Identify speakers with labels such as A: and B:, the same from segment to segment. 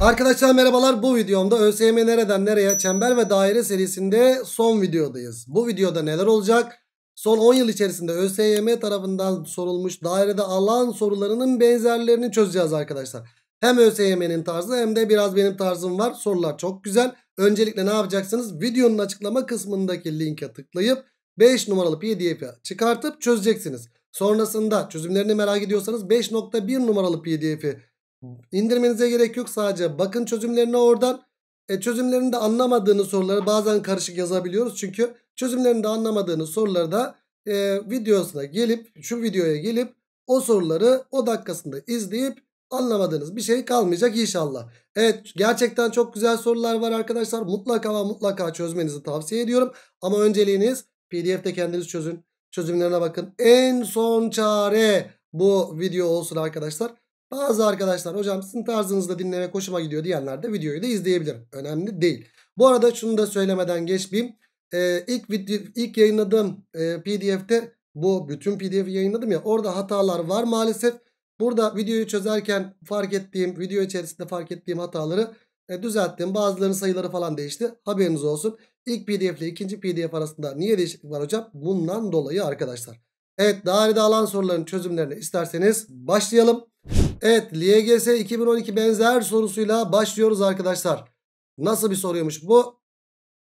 A: Arkadaşlar merhabalar bu videomda ÖSYM nereden nereye çember ve daire serisinde son videodayız. Bu videoda neler olacak? Son 10 yıl içerisinde ÖSYM tarafından sorulmuş dairede alan sorularının benzerlerini çözeceğiz arkadaşlar. Hem ÖSYM'nin tarzı hem de biraz benim tarzım var. Sorular çok güzel. Öncelikle ne yapacaksınız? Videonun açıklama kısmındaki linke tıklayıp 5 numaralı pdf'i çıkartıp çözeceksiniz. Sonrasında çözümlerini merak ediyorsanız 5.1 numaralı pdf'i İndirmenize gerek yok sadece bakın çözümlerini oradan. E çözümlerini de anlamadığınız soruları bazen karışık yazabiliyoruz. Çünkü çözümlerini de anlamadığınız soruları da e, videosuna gelip şu videoya gelip o soruları o dakikasında izleyip anlamadığınız bir şey kalmayacak inşallah. Evet gerçekten çok güzel sorular var arkadaşlar. Mutlaka ama mutlaka çözmenizi tavsiye ediyorum. Ama önceliğiniz pdf'de kendiniz çözün. Çözümlerine bakın. En son çare bu video olsun arkadaşlar. Bazı arkadaşlar hocam sizin tarzınızda dinlemek hoşuma gidiyor diyenler de videoyu da izleyebilir. Önemli değil. Bu arada şunu da söylemeden geçmeyeyim. Ee, ilk, ilk yayınladığım e, pdf'te bu bütün pdf'i yayınladım ya orada hatalar var maalesef. Burada videoyu çözerken fark ettiğim video içerisinde fark ettiğim hataları e, düzelttim. Bazılarının sayıları falan değişti. Haberiniz olsun. İlk pdf ile ikinci pdf arasında niye değişiklik var hocam? Bundan dolayı arkadaşlar. Evet dairede alan soruların çözümlerine isterseniz başlayalım. Evet LGS 2012 benzer sorusuyla başlıyoruz arkadaşlar. Nasıl bir soruymuş bu?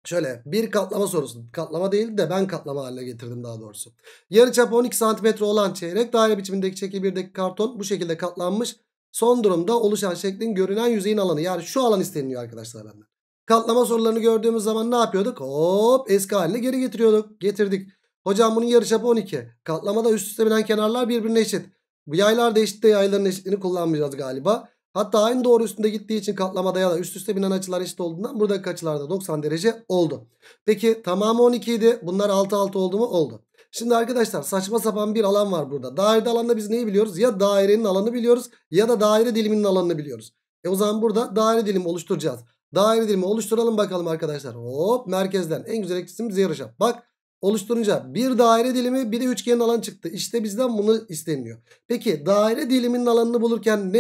A: Şöyle bir katlama sorusu. Katlama değil de ben katlama haline getirdim daha doğrusu. Yarıçapı 12 cm olan çeyrek daire biçimindeki çekirdeki karton bu şekilde katlanmış. Son durumda oluşan şeklin görünen yüzeyin alanı. Yani şu alan isteniliyor arkadaşlar benden. Katlama sorularını gördüğümüz zaman ne yapıyorduk? Hop eski haline geri getiriyorduk. Getirdik. Hocam bunun yarıçapı 12. Katlamada üst üste binen kenarlar birbirine eşit. Bu yaylar da eşitte yayların eşitliğini kullanmayacağız galiba. Hatta aynı doğru üstünde gittiği için katlamada ya da üst üste binen açılar eşit olduğundan buradaki açılarda 90 derece oldu. Peki tamamı 12 idi. Bunlar 6 6 oldu mu? Oldu. Şimdi arkadaşlar saçma sapan bir alan var burada. Dairede alanda biz neyi biliyoruz? Ya dairenin alanı biliyoruz ya da daire diliminin alanını biliyoruz. E o zaman burada daire dilimi oluşturacağız. Daire dilimi oluşturalım bakalım arkadaşlar. Hop merkezden en güzel eksiğimiz yarışa. Bak oluşturunca bir daire dilimi bir de üçgenin alanı çıktı. İşte bizden bunu isteniyor. Peki daire diliminin alanını bulurken ne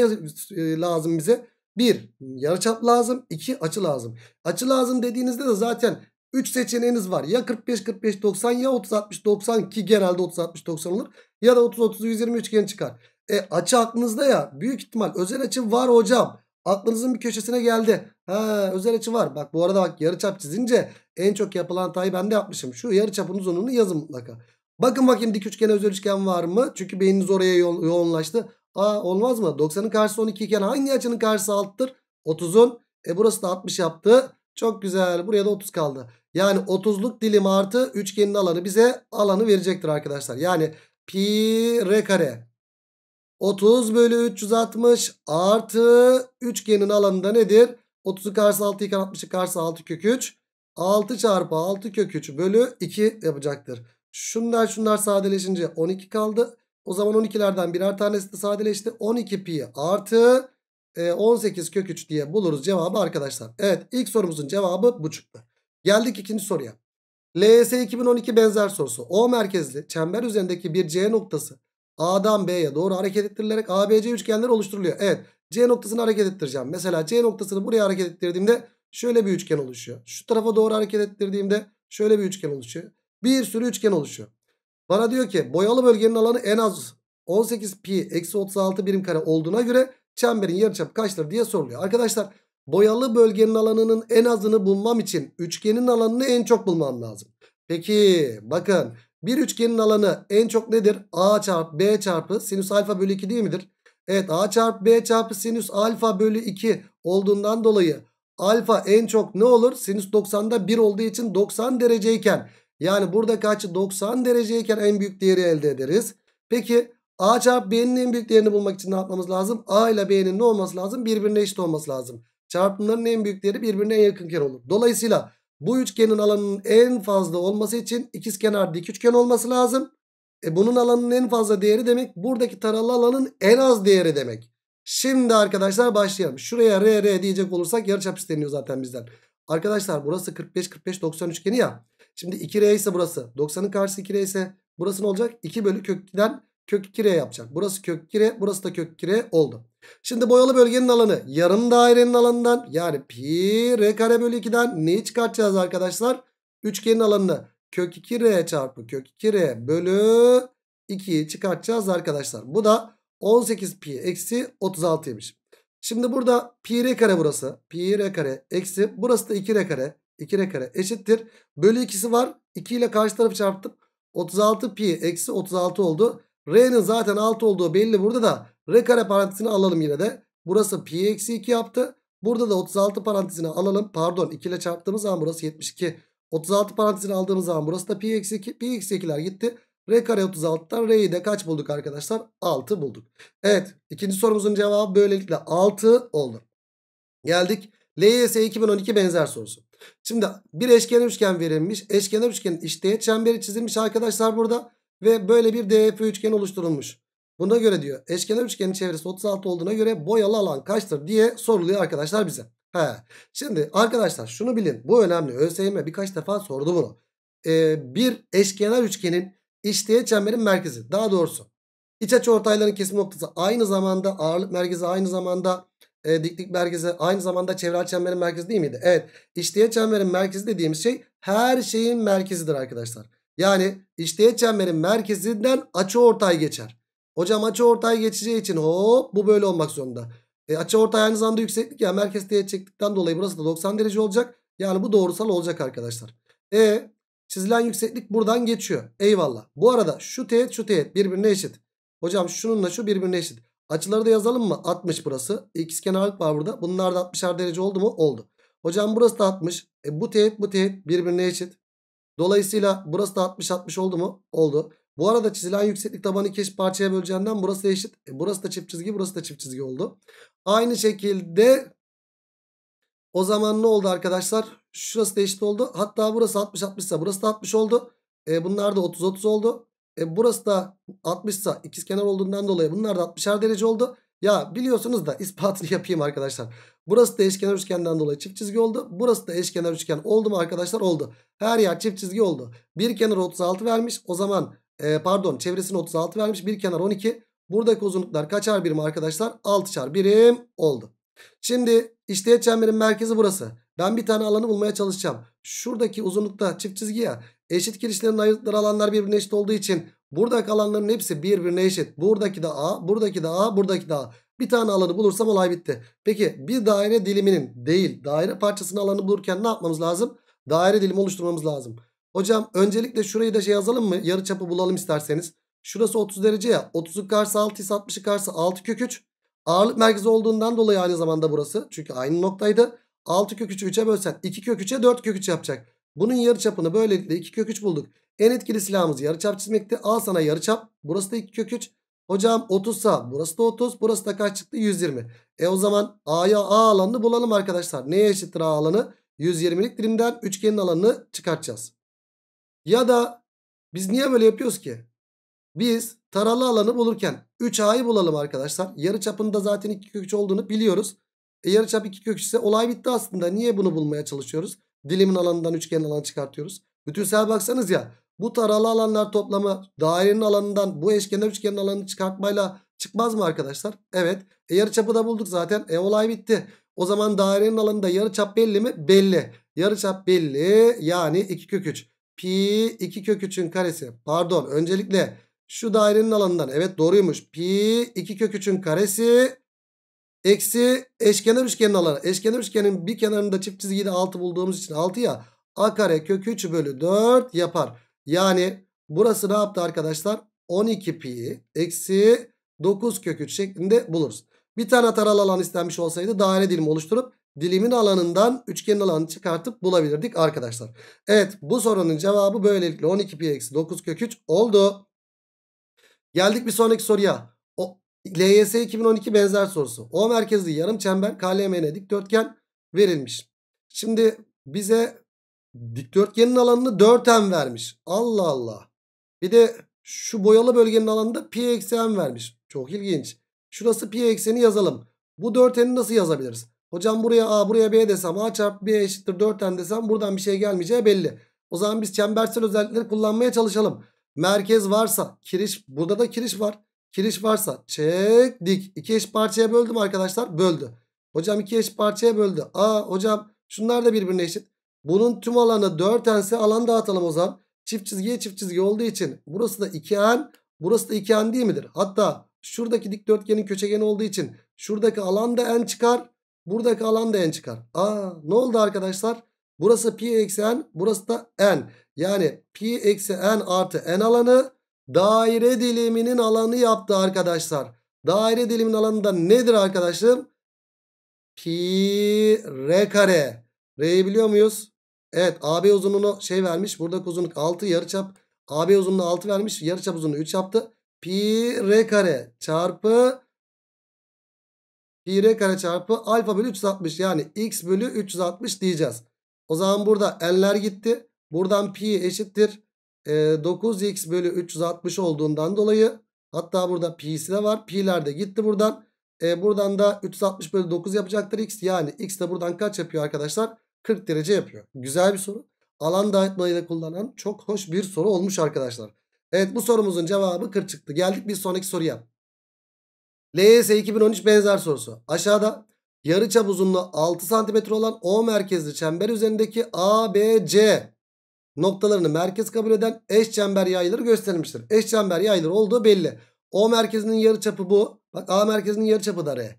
A: e, lazım bize? Bir yarıçap lazım. iki açı lazım. Açı lazım dediğinizde de zaten 3 seçeneğiniz var. Ya 45-45-90 ya 30-60-90 ki genelde 30-60-90 olur. Ya da 30-30-120 üçgen çıkar. E açı aklınızda ya. Büyük ihtimal özel açı var hocam. Aklınızın bir köşesine geldi. Ha özel açı var. Bak bu arada bak yarıçap çizince en çok yapılan hatayı ben de yapmışım. Şu yarıçapın uzunluğunu yazın mutlaka. Bakın bakayım dik üçgen özel üçgen var mı? Çünkü beyniniz oraya yo yoğunlaştı. Aa olmaz mı? 90'ın karşısı 12 iken hangi açının karşısı alttır? 30'un. E burası da 60 yaptı. Çok güzel. Buraya da 30 kaldı. Yani 30'luk dilim artı üçgenin alanı bize alanı verecektir arkadaşlar. Yani pi r kare 30 bölü 360 artı üçgenin alanı da nedir? 30'u karşı 6 iken 60'ı karşı 6 kök 3. 6 çarpı 6 kök 3 bölü 2 yapacaktır. Şunlar şunlar sadeleşince 12 kaldı. O zaman 12'lerden birer tanesi de sadeleşti. 12 pi artı 18 e, kök 3 diye buluruz cevabı arkadaşlar. Evet ilk sorumuzun cevabı bu çıktı. Geldik ikinci soruya. LS 2012 benzer sorusu. O merkezli çember üzerindeki bir C noktası A'dan B'ye doğru hareket ettirilerek ABC üçgenleri oluşturuluyor. Evet C noktasını hareket ettireceğim. Mesela C noktasını buraya hareket ettirdiğimde şöyle bir üçgen oluşuyor. Şu tarafa doğru hareket ettirdiğimde şöyle bir üçgen oluşuyor. Bir sürü üçgen oluşuyor. Bana diyor ki boyalı bölgenin alanı en az 18 pi eksi 36 birim kare olduğuna göre çemberin yarıçap kaçtır diye soruluyor. Arkadaşlar boyalı bölgenin alanının en azını bulmam için üçgenin alanını en çok bulmam lazım. Peki bakın bir üçgenin alanı en çok nedir? A çarpı B çarpı sinüs alfa bölü 2 değil midir? Evet a çarpı b çarpı sinüs alfa bölü 2 olduğundan dolayı alfa en çok ne olur? Sinüs 90'da 1 olduğu için 90 dereceyken yani burada kaç? 90 dereceyken en büyük değeri elde ederiz. Peki a çarpı b'nin en büyük değerini bulmak için ne yapmamız lazım? a ile b'nin ne olması lazım? Birbirine eşit olması lazım. Çarpımların en büyük değeri birbirine yakınken olur. Dolayısıyla bu üçgenin alanının en fazla olması için ikizkenar dik üçgen olması lazım. E bunun alanının en fazla değeri demek. Buradaki taralı alanın en az değeri demek. Şimdi arkadaşlar başlayalım. Şuraya R R diyecek olursak yarıçap isteniyor zaten bizden. Arkadaşlar burası 45 45 90 üçgeni ya. Şimdi 2R ise burası. 90'ın karşısı 2R ise burası ne olacak? 2 bölü kökten kök 2R yapacak. Burası kök 2R burası da kök 2R oldu. Şimdi boyalı bölgenin alanı yarım dairenin alanından yani pi R kare bölü 2'den neyi çıkartacağız arkadaşlar? Üçgenin alanını kök 2R çarpı kök 2R bölü 2'yi çıkartacağız arkadaşlar. Bu da 18 pi eksi 36'ymış. Şimdi burada pi r kare burası. Pi r kare eksi burası da 2 r kare. 2 r kare eşittir. Bölü ikisi var. 2 ile karşı tarafı çarptım. 36 pi eksi 36 oldu. R'nin zaten 6 olduğu belli burada da r kare parantezini alalım yine de. Burası pi eksi 2 yaptı. Burada da 36 parantezini alalım. Pardon 2 ile çarptığımız zaman burası 72 36 parantezini aldığımız zaman burası da pi eksi Pi eksi 2'ler gitti. R kare 36'dan R'yi de kaç bulduk arkadaşlar? 6 bulduk. Evet ikinci sorumuzun cevabı böylelikle 6 oldu. Geldik LYS 2012 benzer sorusu. Şimdi bir eşkenar üçgen verilmiş. Eşkenar üçgenin işteğe çemberi çizilmiş arkadaşlar burada. Ve böyle bir DF üçgen oluşturulmuş. Buna göre diyor eşkenar üçgenin çevresi 36 olduğuna göre boyalı alan kaçtır diye soruluyor arkadaşlar bize. He. Şimdi arkadaşlar şunu bilin. Bu önemli. ÖSYM birkaç defa sordu bunu. Ee, bir eşkenar üçgenin işteğe çemberin merkezi. Daha doğrusu iç açı ortayların kesim noktası aynı zamanda ağırlık merkezi aynı zamanda e, diklik merkezi aynı zamanda çevre çemberin merkezi değil miydi? Evet. İşteğe çemberin merkezi dediğimiz şey her şeyin merkezidir arkadaşlar. Yani işteğe çemberin merkezinden açı ortay geçer. Hocam açı ortay geçeceği için hop bu böyle olmak zorunda. E, açı ortay aynı zamanda yükseklik ya. Merkez teğet çektikten dolayı burası da 90 derece olacak. Yani bu doğrusal olacak arkadaşlar. E çizilen yükseklik buradan geçiyor. Eyvallah. Bu arada şu teğet şu teğet birbirine eşit. Hocam şununla şu birbirine eşit. Açıları da yazalım mı? 60 burası. X kenarlık var burada. Bunlar da 60'ar derece oldu mu? Oldu. Hocam burası da 60. E, bu teğet bu teğet birbirine eşit. Dolayısıyla burası da 60-60 oldu mu? Oldu. Bu arada çizilen yükseklik tabanı iki parçaya böleceğinden burası eşit. E, burası da çift çizgi burası da çift çizgi oldu. Aynı şekilde o zaman ne oldu arkadaşlar? Şurası da eşit oldu. Hatta burası 60-60 ise burası da 60 oldu. E, bunlar da 30-30 oldu. E, burası da 60 ise ikizkenar olduğundan dolayı bunlar da 60'er derece oldu. Ya biliyorsunuz da ispatını yapayım arkadaşlar. Burası da eşkenar üçgenden dolayı çift çizgi oldu. Burası da eşkenar üçgen oldu mu arkadaşlar? Oldu. Her yer çift çizgi oldu. Bir kenar 36 vermiş. O zaman e, pardon çevresini 36 vermiş. Bir kenar 12. Buradaki uzunluklar kaçar birim arkadaşlar? 6'şar birim oldu. Şimdi işleyet çemberin merkezi burası. Ben bir tane alanı bulmaya çalışacağım. Şuradaki uzunlukta çift çizgi ya. Eşit kirişlerin ayırdıkları alanlar birbirine eşit olduğu için buradaki alanların hepsi birbirine eşit. Buradaki de A, buradaki de A, buradaki de A. Bir tane alanı bulursam olay bitti. Peki bir daire diliminin değil daire parçasının alanı bulurken ne yapmamız lazım? Daire dilimi oluşturmamız lazım. Hocam öncelikle şurayı da şey yazalım mı? Yarı çapı bulalım isterseniz. Şurası 30 derece ya. 30'un karşısı 6 ise 60'ın 6 kök 3. Ağırlık merkezi olduğundan dolayı aynı zamanda burası. Çünkü aynı noktaydı. 6 kök 3'ü 3'e bölsen 2 kök 3'e 4 kök 3 yapacak. Bunun yarı çapını böylelikle 2 kök 3 bulduk. En etkili silahımız yarı çap çizmekti. Al sana yarı çap. Burası da 2 kök 3. Hocam 30 sa burası da 30 burası da kaç çıktı 120. E o zaman A'ya A alanını bulalım arkadaşlar. Neye eşittir A alanı? 120'lik dilimden üçgenin alanını çıkartacağız. Ya da biz niye böyle yapıyoruz ki? Biz taralı alanı bulurken 3A'yı bulalım arkadaşlar. Yarı çapında zaten 2 kök 3 olduğunu biliyoruz. E, yarı çap 2 kök 3 ise olay bitti aslında. Niye bunu bulmaya çalışıyoruz? Dilimin alanından üçgen alanı çıkartıyoruz. Bütünsel baksanız ya bu taralı alanlar toplamı dairenin alanından bu eşkenar üçgenin alanını çıkartmayla çıkmaz mı arkadaşlar? Evet. E, yarı çapı da bulduk zaten. E olay bitti. O zaman dairenin alanında yarı çap belli mi? Belli. Yarı çap belli. Yani 2 kök 3. Pi 2 kök 3'ün karesi. Pardon. Öncelikle şu dairenin alanından. Evet doğruymuş. Pi 2 kök 3'ün karesi. Eksi eşkenar üçgenin alanı. Eşkenar üçgenin bir kenarında çift çizgiyi de 6 bulduğumuz için 6 ya. A kare kök 3 bölü 4 yapar. Yani burası ne yaptı arkadaşlar? 12 pi eksi 9 kök 3 şeklinde buluruz. Bir tane taralı alan istenmiş olsaydı daire dilimi oluşturup dilimin alanından üçgenin alanını çıkartıp bulabilirdik arkadaşlar. Evet bu sorunun cevabı böylelikle 12 pi eksi 9 kök 3 oldu. Geldik bir sonraki soruya. O, LYS 2012 benzer sorusu. O merkezli yarım çember KLMN dikdörtgen verilmiş. Şimdi bize dikdörtgenin alanını 4m vermiş. Allah Allah. Bir de şu boyalı bölgenin alanında pi eksi m vermiş. Çok ilginç. Şurası pi ekseni yazalım. Bu 4n'i nasıl yazabiliriz? Hocam buraya a buraya b desem a çarpı b eşittir 4n desem buradan bir şey gelmeyeceği belli. O zaman biz çembersel özellikleri kullanmaya çalışalım. Merkez varsa kiriş burada da kiriş var. Kiriş varsa çek dik İki eş parçaya böldüm arkadaşlar. Böldü. Hocam iki eş parçaya böldü. Aa hocam şunlar da birbirine eşit. Bunun tüm alanı 4 ense alan dağıtalım o zaman. Çift çizgiye çift çizgi olduğu için burası da 2n burası da 2n değil midir? Hatta şuradaki dikdörtgenin köşegeni olduğu için şuradaki alan da n çıkar. Buradaki alan da n çıkar. Aa ne oldu arkadaşlar? Burası pi eksen, burası da n. Yani pi eksi n artı n alanı daire diliminin alanı yaptı arkadaşlar. Daire diliminin alanı da nedir arkadaşım? Pi r kare. R'yi biliyor muyuz? Evet AB uzunluğunu şey vermiş. Burada uzunluk 6 yarıçap. AB uzunluğu 6 vermiş. Yarıçap uzunluğu 3 yaptı. Pi r kare çarpı pi r kare çarpı alfa bölü 360 yani x bölü 360 diyeceğiz. O zaman burada n'ler gitti. Buradan pi eşittir. E, 9x bölü 360 olduğundan dolayı hatta burada pi'si de var. Pi'ler de gitti buradan. E, buradan da 360 bölü 9 yapacaktır x. Yani x de buradan kaç yapıyor arkadaşlar? 40 derece yapıyor. Güzel bir soru. Alan dağıtmayı da kullanan çok hoş bir soru olmuş arkadaşlar. Evet bu sorumuzun cevabı 40 çıktı. Geldik bir sonraki soruya. LYS 2013 benzer sorusu. Aşağıda yarıçap uzunluğu 6 cm olan O merkezli çember üzerindeki ABC noktalarını merkez kabul eden eş çember yayları göstermiştir. Eş çember yayları olduğu belli. O merkezinin çapı bu. Bak A merkezinin çapı da R.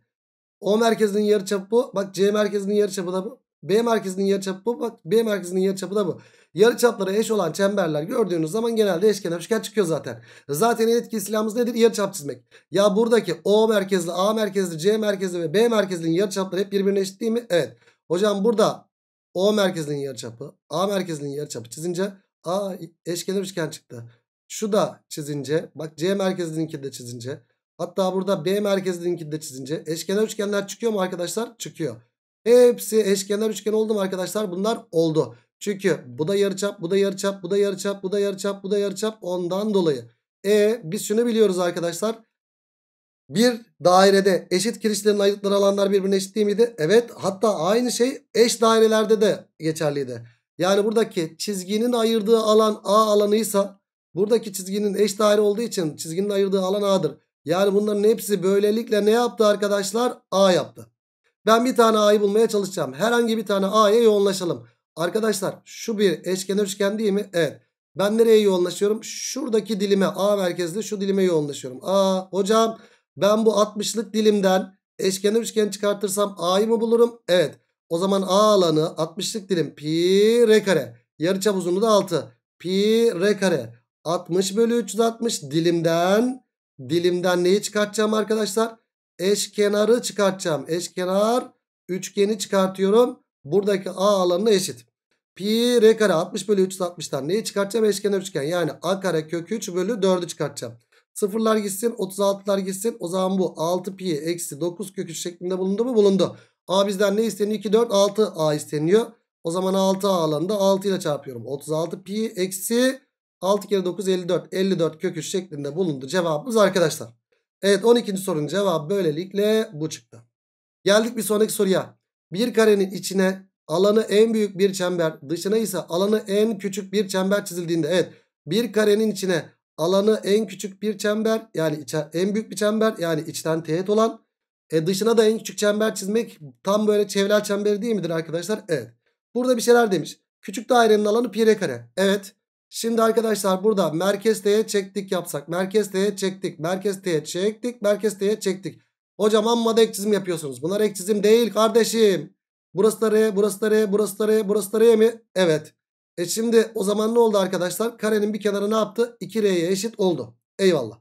A: O merkezinin yarıçapı bu. Bak C merkezinin çapı da bu. B merkezinin yarıçapı bu. Bak B merkezinin çapı da bu. Yarı çapları eş olan çemberler gördüğünüz zaman genelde eşkenar üçgen çıkıyor zaten. Zaten en etki silahımız nedir? Yarı çap çizmek. Ya buradaki O merkezli, A merkezli, C merkezli ve B merkezli yarı çapları hep birbirine eşit değil mi? Evet. Hocam burada o merkezinin yarıçapı A merkezinin yarıçapı çizince A eşkenar üçgen çıktı. Şu da çizince bak C merkezininkini de çizince hatta burada B merkezininkini de çizince eşkenar üçgenler çıkıyor mu arkadaşlar? Çıkıyor. Hepsi eşkenar üçgen oldu mu arkadaşlar? Bunlar oldu. Çünkü bu da yarıçap, bu da yarıçap, bu da yarıçap, bu da yarıçap, bu da yarıçap ondan dolayı. E biz şunu biliyoruz arkadaşlar. Bir dairede eşit kirişlerin ayrıtları alanlar birbirine eşit değil miydi? Evet hatta aynı şey eş dairelerde de geçerliydi. Yani buradaki çizginin ayırdığı alan A alanıysa buradaki çizginin eş daire olduğu için çizginin ayırdığı alan A'dır. Yani bunların hepsi böylelikle ne yaptı arkadaşlar? A yaptı. Ben bir tane A'yı bulmaya çalışacağım. Herhangi bir tane A'ya yoğunlaşalım. Arkadaşlar şu bir eşkenar üçgen değil mi? Evet. Ben nereye yoğunlaşıyorum? Şuradaki dilime A merkezli şu dilime yoğunlaşıyorum. A hocam... Ben bu 60'lık dilimden eşkenar üçgen çıkartırsam a'yı mı bulurum? Evet. O zaman a alanı 60'lık dilim pi r kare. Yarıçap uzunluğu da 6. Pi r kare. 60 bölü 360 dilimden dilimden neyi çıkartacağım arkadaşlar? Eşkenarı çıkartacağım. Eşkenar üçgeni çıkartıyorum. Buradaki a alanına eşit. Pi r kare 60 bölü 360'dan neyi çıkartacağım? Eşkenar üçgen. Yani a kare kök 3 bölü 4'ü çıkartacağım. Sıfırlar gitsin 36'lar gitsin. O zaman bu 6 pi eksi 9 kökü şeklinde bulundu mu? Bulundu. A bizden ne isteniyor? 2, 4, 6 A isteniyor. O zaman 6 A alanında 6 ile çarpıyorum. 36 pi eksi 6 kere 9 54. 54 kökü şeklinde bulundu cevabımız arkadaşlar. Evet 12. sorunun cevabı böylelikle bu çıktı. Geldik bir sonraki soruya. Bir karenin içine alanı en büyük bir çember dışına ise alanı en küçük bir çember çizildiğinde evet bir karenin içine alanı en küçük bir çember yani içe, en büyük bir çember yani içten teğet olan e, dışına da en küçük çember çizmek tam böyle çevrel çemberi değil midir arkadaşlar? Evet. Burada bir şeyler demiş. Küçük dairenin alanı pi r kare. Evet. Şimdi arkadaşlar burada merkez teğet çektik yapsak. Merkez teğet çektik. Merkez teğet çektik. Merkez teğet çektik. Hocam amma da ek çizim yapıyorsunuz. Bunlar ek çizim değil kardeşim. Burası da R, burası da R, burası da R, burası da R mi? Evet. E şimdi o zaman ne oldu arkadaşlar? Karenin bir kenarı ne yaptı? 2R'ye eşit oldu. Eyvallah.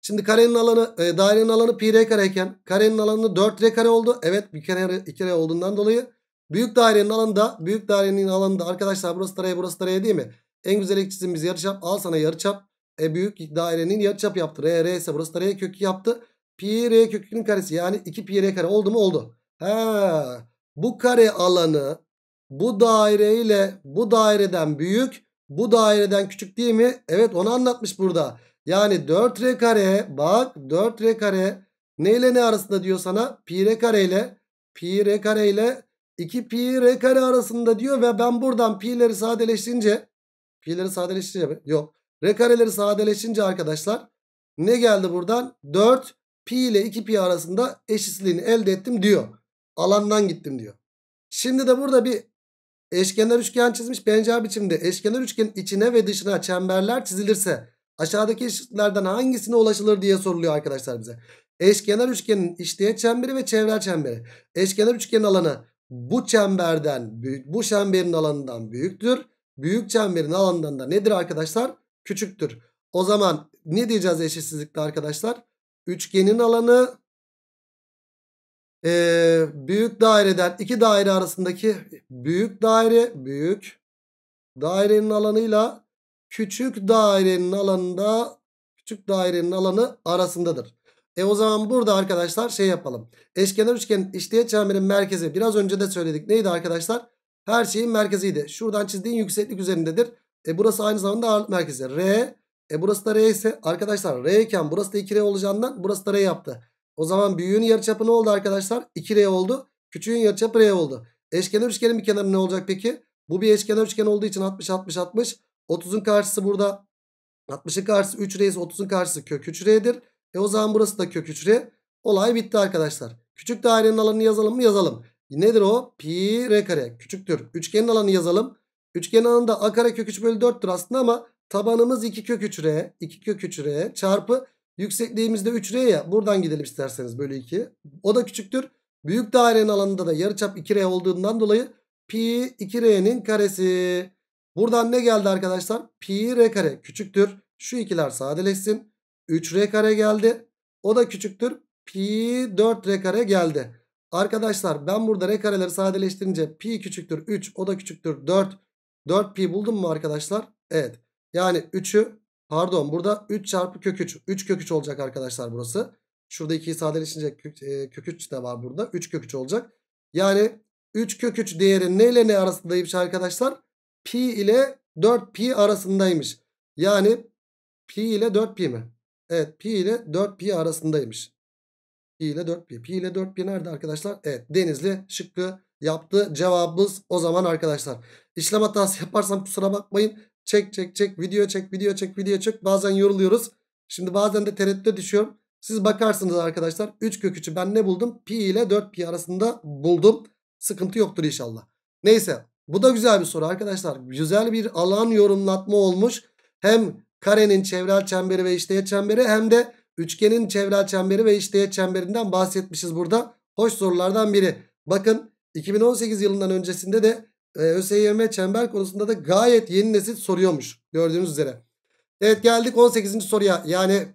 A: Şimdi karenin alanı, e, dairenin alanı pi r kareyken karenin alanı 4r kare oldu. Evet bir kenarı 2r olduğundan dolayı büyük dairenin alanı da büyük dairenin alanı da arkadaşlar burası da r burası da r değil mi? En güzel ekçisimiz yarıçap. Al sana yarıçap. E büyük dairenin yarıçap yaptı. R r ise burası da r kökü yaptı. Pi r kökünün karesi yani 2 pi r kare oldu mu? Oldu. Ha. Bu kare alanı bu daire ile bu daireden büyük bu daireden küçük değil mi? Evet onu anlatmış burada. Yani 4R kare bak 4R kare ne ne arasında diyor sana? Pi R kare ile pi R kare ile 2 pi R kare arasında diyor ve ben buradan pi'leri sadeleştirince pi'leri sadeleştirince mi? Yok. R kareleri sadeleşince arkadaşlar ne geldi buradan? 4 pi ile 2 pi arasında eşitliğini elde ettim diyor. Alandan gittim diyor. Şimdi de burada bir Eşkenar üçgen çizmiş benzer biçimde eşkenar üçgenin içine ve dışına çemberler çizilirse aşağıdaki eşitlerden hangisine ulaşılır diye soruluyor arkadaşlar bize. Eşkenar üçgenin işleyet çemberi ve çevre çemberi. Eşkenar üçgenin alanı bu çemberden büyük, bu çemberin alanından büyüktür. Büyük çemberin alanından da nedir arkadaşlar? Küçüktür. O zaman ne diyeceğiz eşitsizlikte arkadaşlar? Üçgenin alanı e, büyük daireden iki daire arasındaki büyük daire büyük dairenin alanıyla küçük dairenin alanında küçük dairenin alanı arasındadır. E o zaman burada arkadaşlar şey yapalım. Eşkenar üçgen işleyet çemberin merkezi biraz önce de söyledik. Neydi arkadaşlar? Her şeyin merkeziydi. Şuradan çizdiğin yükseklik üzerindedir. E burası aynı zamanda ağırlık merkezi. R. E burası da R ise arkadaşlar R iken burası da 2R olacağından burası da R yaptı. O zaman büyüğün yarıçapı ne oldu arkadaşlar? 2R oldu. Küçüğün yarıçapı R oldu. Eşkenar üçgenin bir kenarı ne olacak peki? Bu bir eşkenar üçgen olduğu için 60 60 60. 30'un karşısı burada. 60'ın karşısı 3R ise 30'un karşısı kök 3R'dir. E o zaman burası da kök 3R. Olay bitti arkadaşlar. Küçük dairenin alanını yazalım mı? Yazalım. Nedir o? Pi R kare. Küçüktür. Üçgenin alanı yazalım. Üçgenin alanı da A kare kök 3 bölü 4'tür aslında ama tabanımız 2 kök 3R. 2 kök 3R çarpı Yüksekliğimizde 3R ya. Buradan gidelim isterseniz bölü 2. O da küçüktür. Büyük dairenin alanında da yarıçap 2R olduğundan dolayı pi 2R'nin karesi. Buradan ne geldi arkadaşlar? Pi R kare küçüktür. Şu ikiler sadeleşsin. 3R kare geldi. O da küçüktür. Pi 4R kare geldi. Arkadaşlar ben burada R kareleri sadeleştirince pi küçüktür 3 o da küçüktür 4. 4 pi buldum mu arkadaşlar? Evet. Yani 3'ü Pardon burada 3 çarpı kök 3. 3 kök 3 olacak arkadaşlar burası. Şurada 2'yi sadeleşince kök, 3 e, de var burada. 3 kök 3 olacak. Yani 3 kök 3 değeri ne ile ne arasındaymış arkadaşlar? Pi ile 4 pi arasındaymış. Yani pi ile 4 pi mi? Evet pi ile 4 pi arasındaymış. Pi ile 4 pi. Pi ile 4 pi nerede arkadaşlar? Evet Denizli şıkkı yaptı. Cevabımız o zaman arkadaşlar. İşlem hatası yaparsam kusura bakmayın. Çek çek çek video çek video çek video çek. Bazen yoruluyoruz. Şimdi bazen de tereddüte düşüyorum. Siz bakarsınız arkadaşlar 3 kök 3'ü ben ne buldum? Pi ile 4 pi arasında buldum. Sıkıntı yoktur inşallah. Neyse bu da güzel bir soru arkadaşlar. Güzel bir alan yorumlatma olmuş. Hem karenin çevrel çemberi ve işteğet çemberi hem de üçgenin çevrel çemberi ve işteğet çemberinden bahsetmişiz burada. Hoş sorulardan biri. Bakın 2018 yılından öncesinde de ee, ÖSYM çember konusunda da gayet yeni nesil soruyormuş. Gördüğünüz üzere. Evet geldik 18. soruya. Yani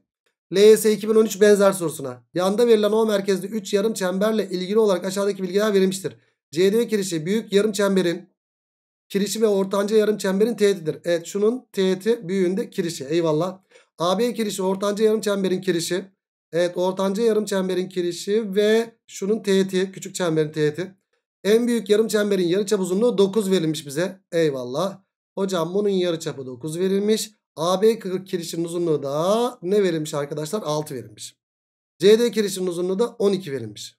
A: LYS 2013 benzer sorusuna. Yanda verilen O merkezli 3 yarım çemberle ilgili olarak aşağıdaki bilgiler verilmiştir. CD kirişi büyük yarım çemberin kirişi ve ortanca yarım çemberin teğetidir. Evet şunun teğeti büyüğünde kirişi. Eyvallah. AB kirişi ortanca yarım çemberin kirişi. Evet ortanca yarım çemberin kirişi ve şunun teğeti küçük çemberin teğeti. En büyük yarım çemberin yarı çap uzunluğu 9 verilmiş bize. Eyvallah. Hocam bunun yarı çapı 9 verilmiş. AB kirişinin uzunluğu da ne verilmiş arkadaşlar? 6 verilmiş. CD kirişinin uzunluğu da 12 verilmiş.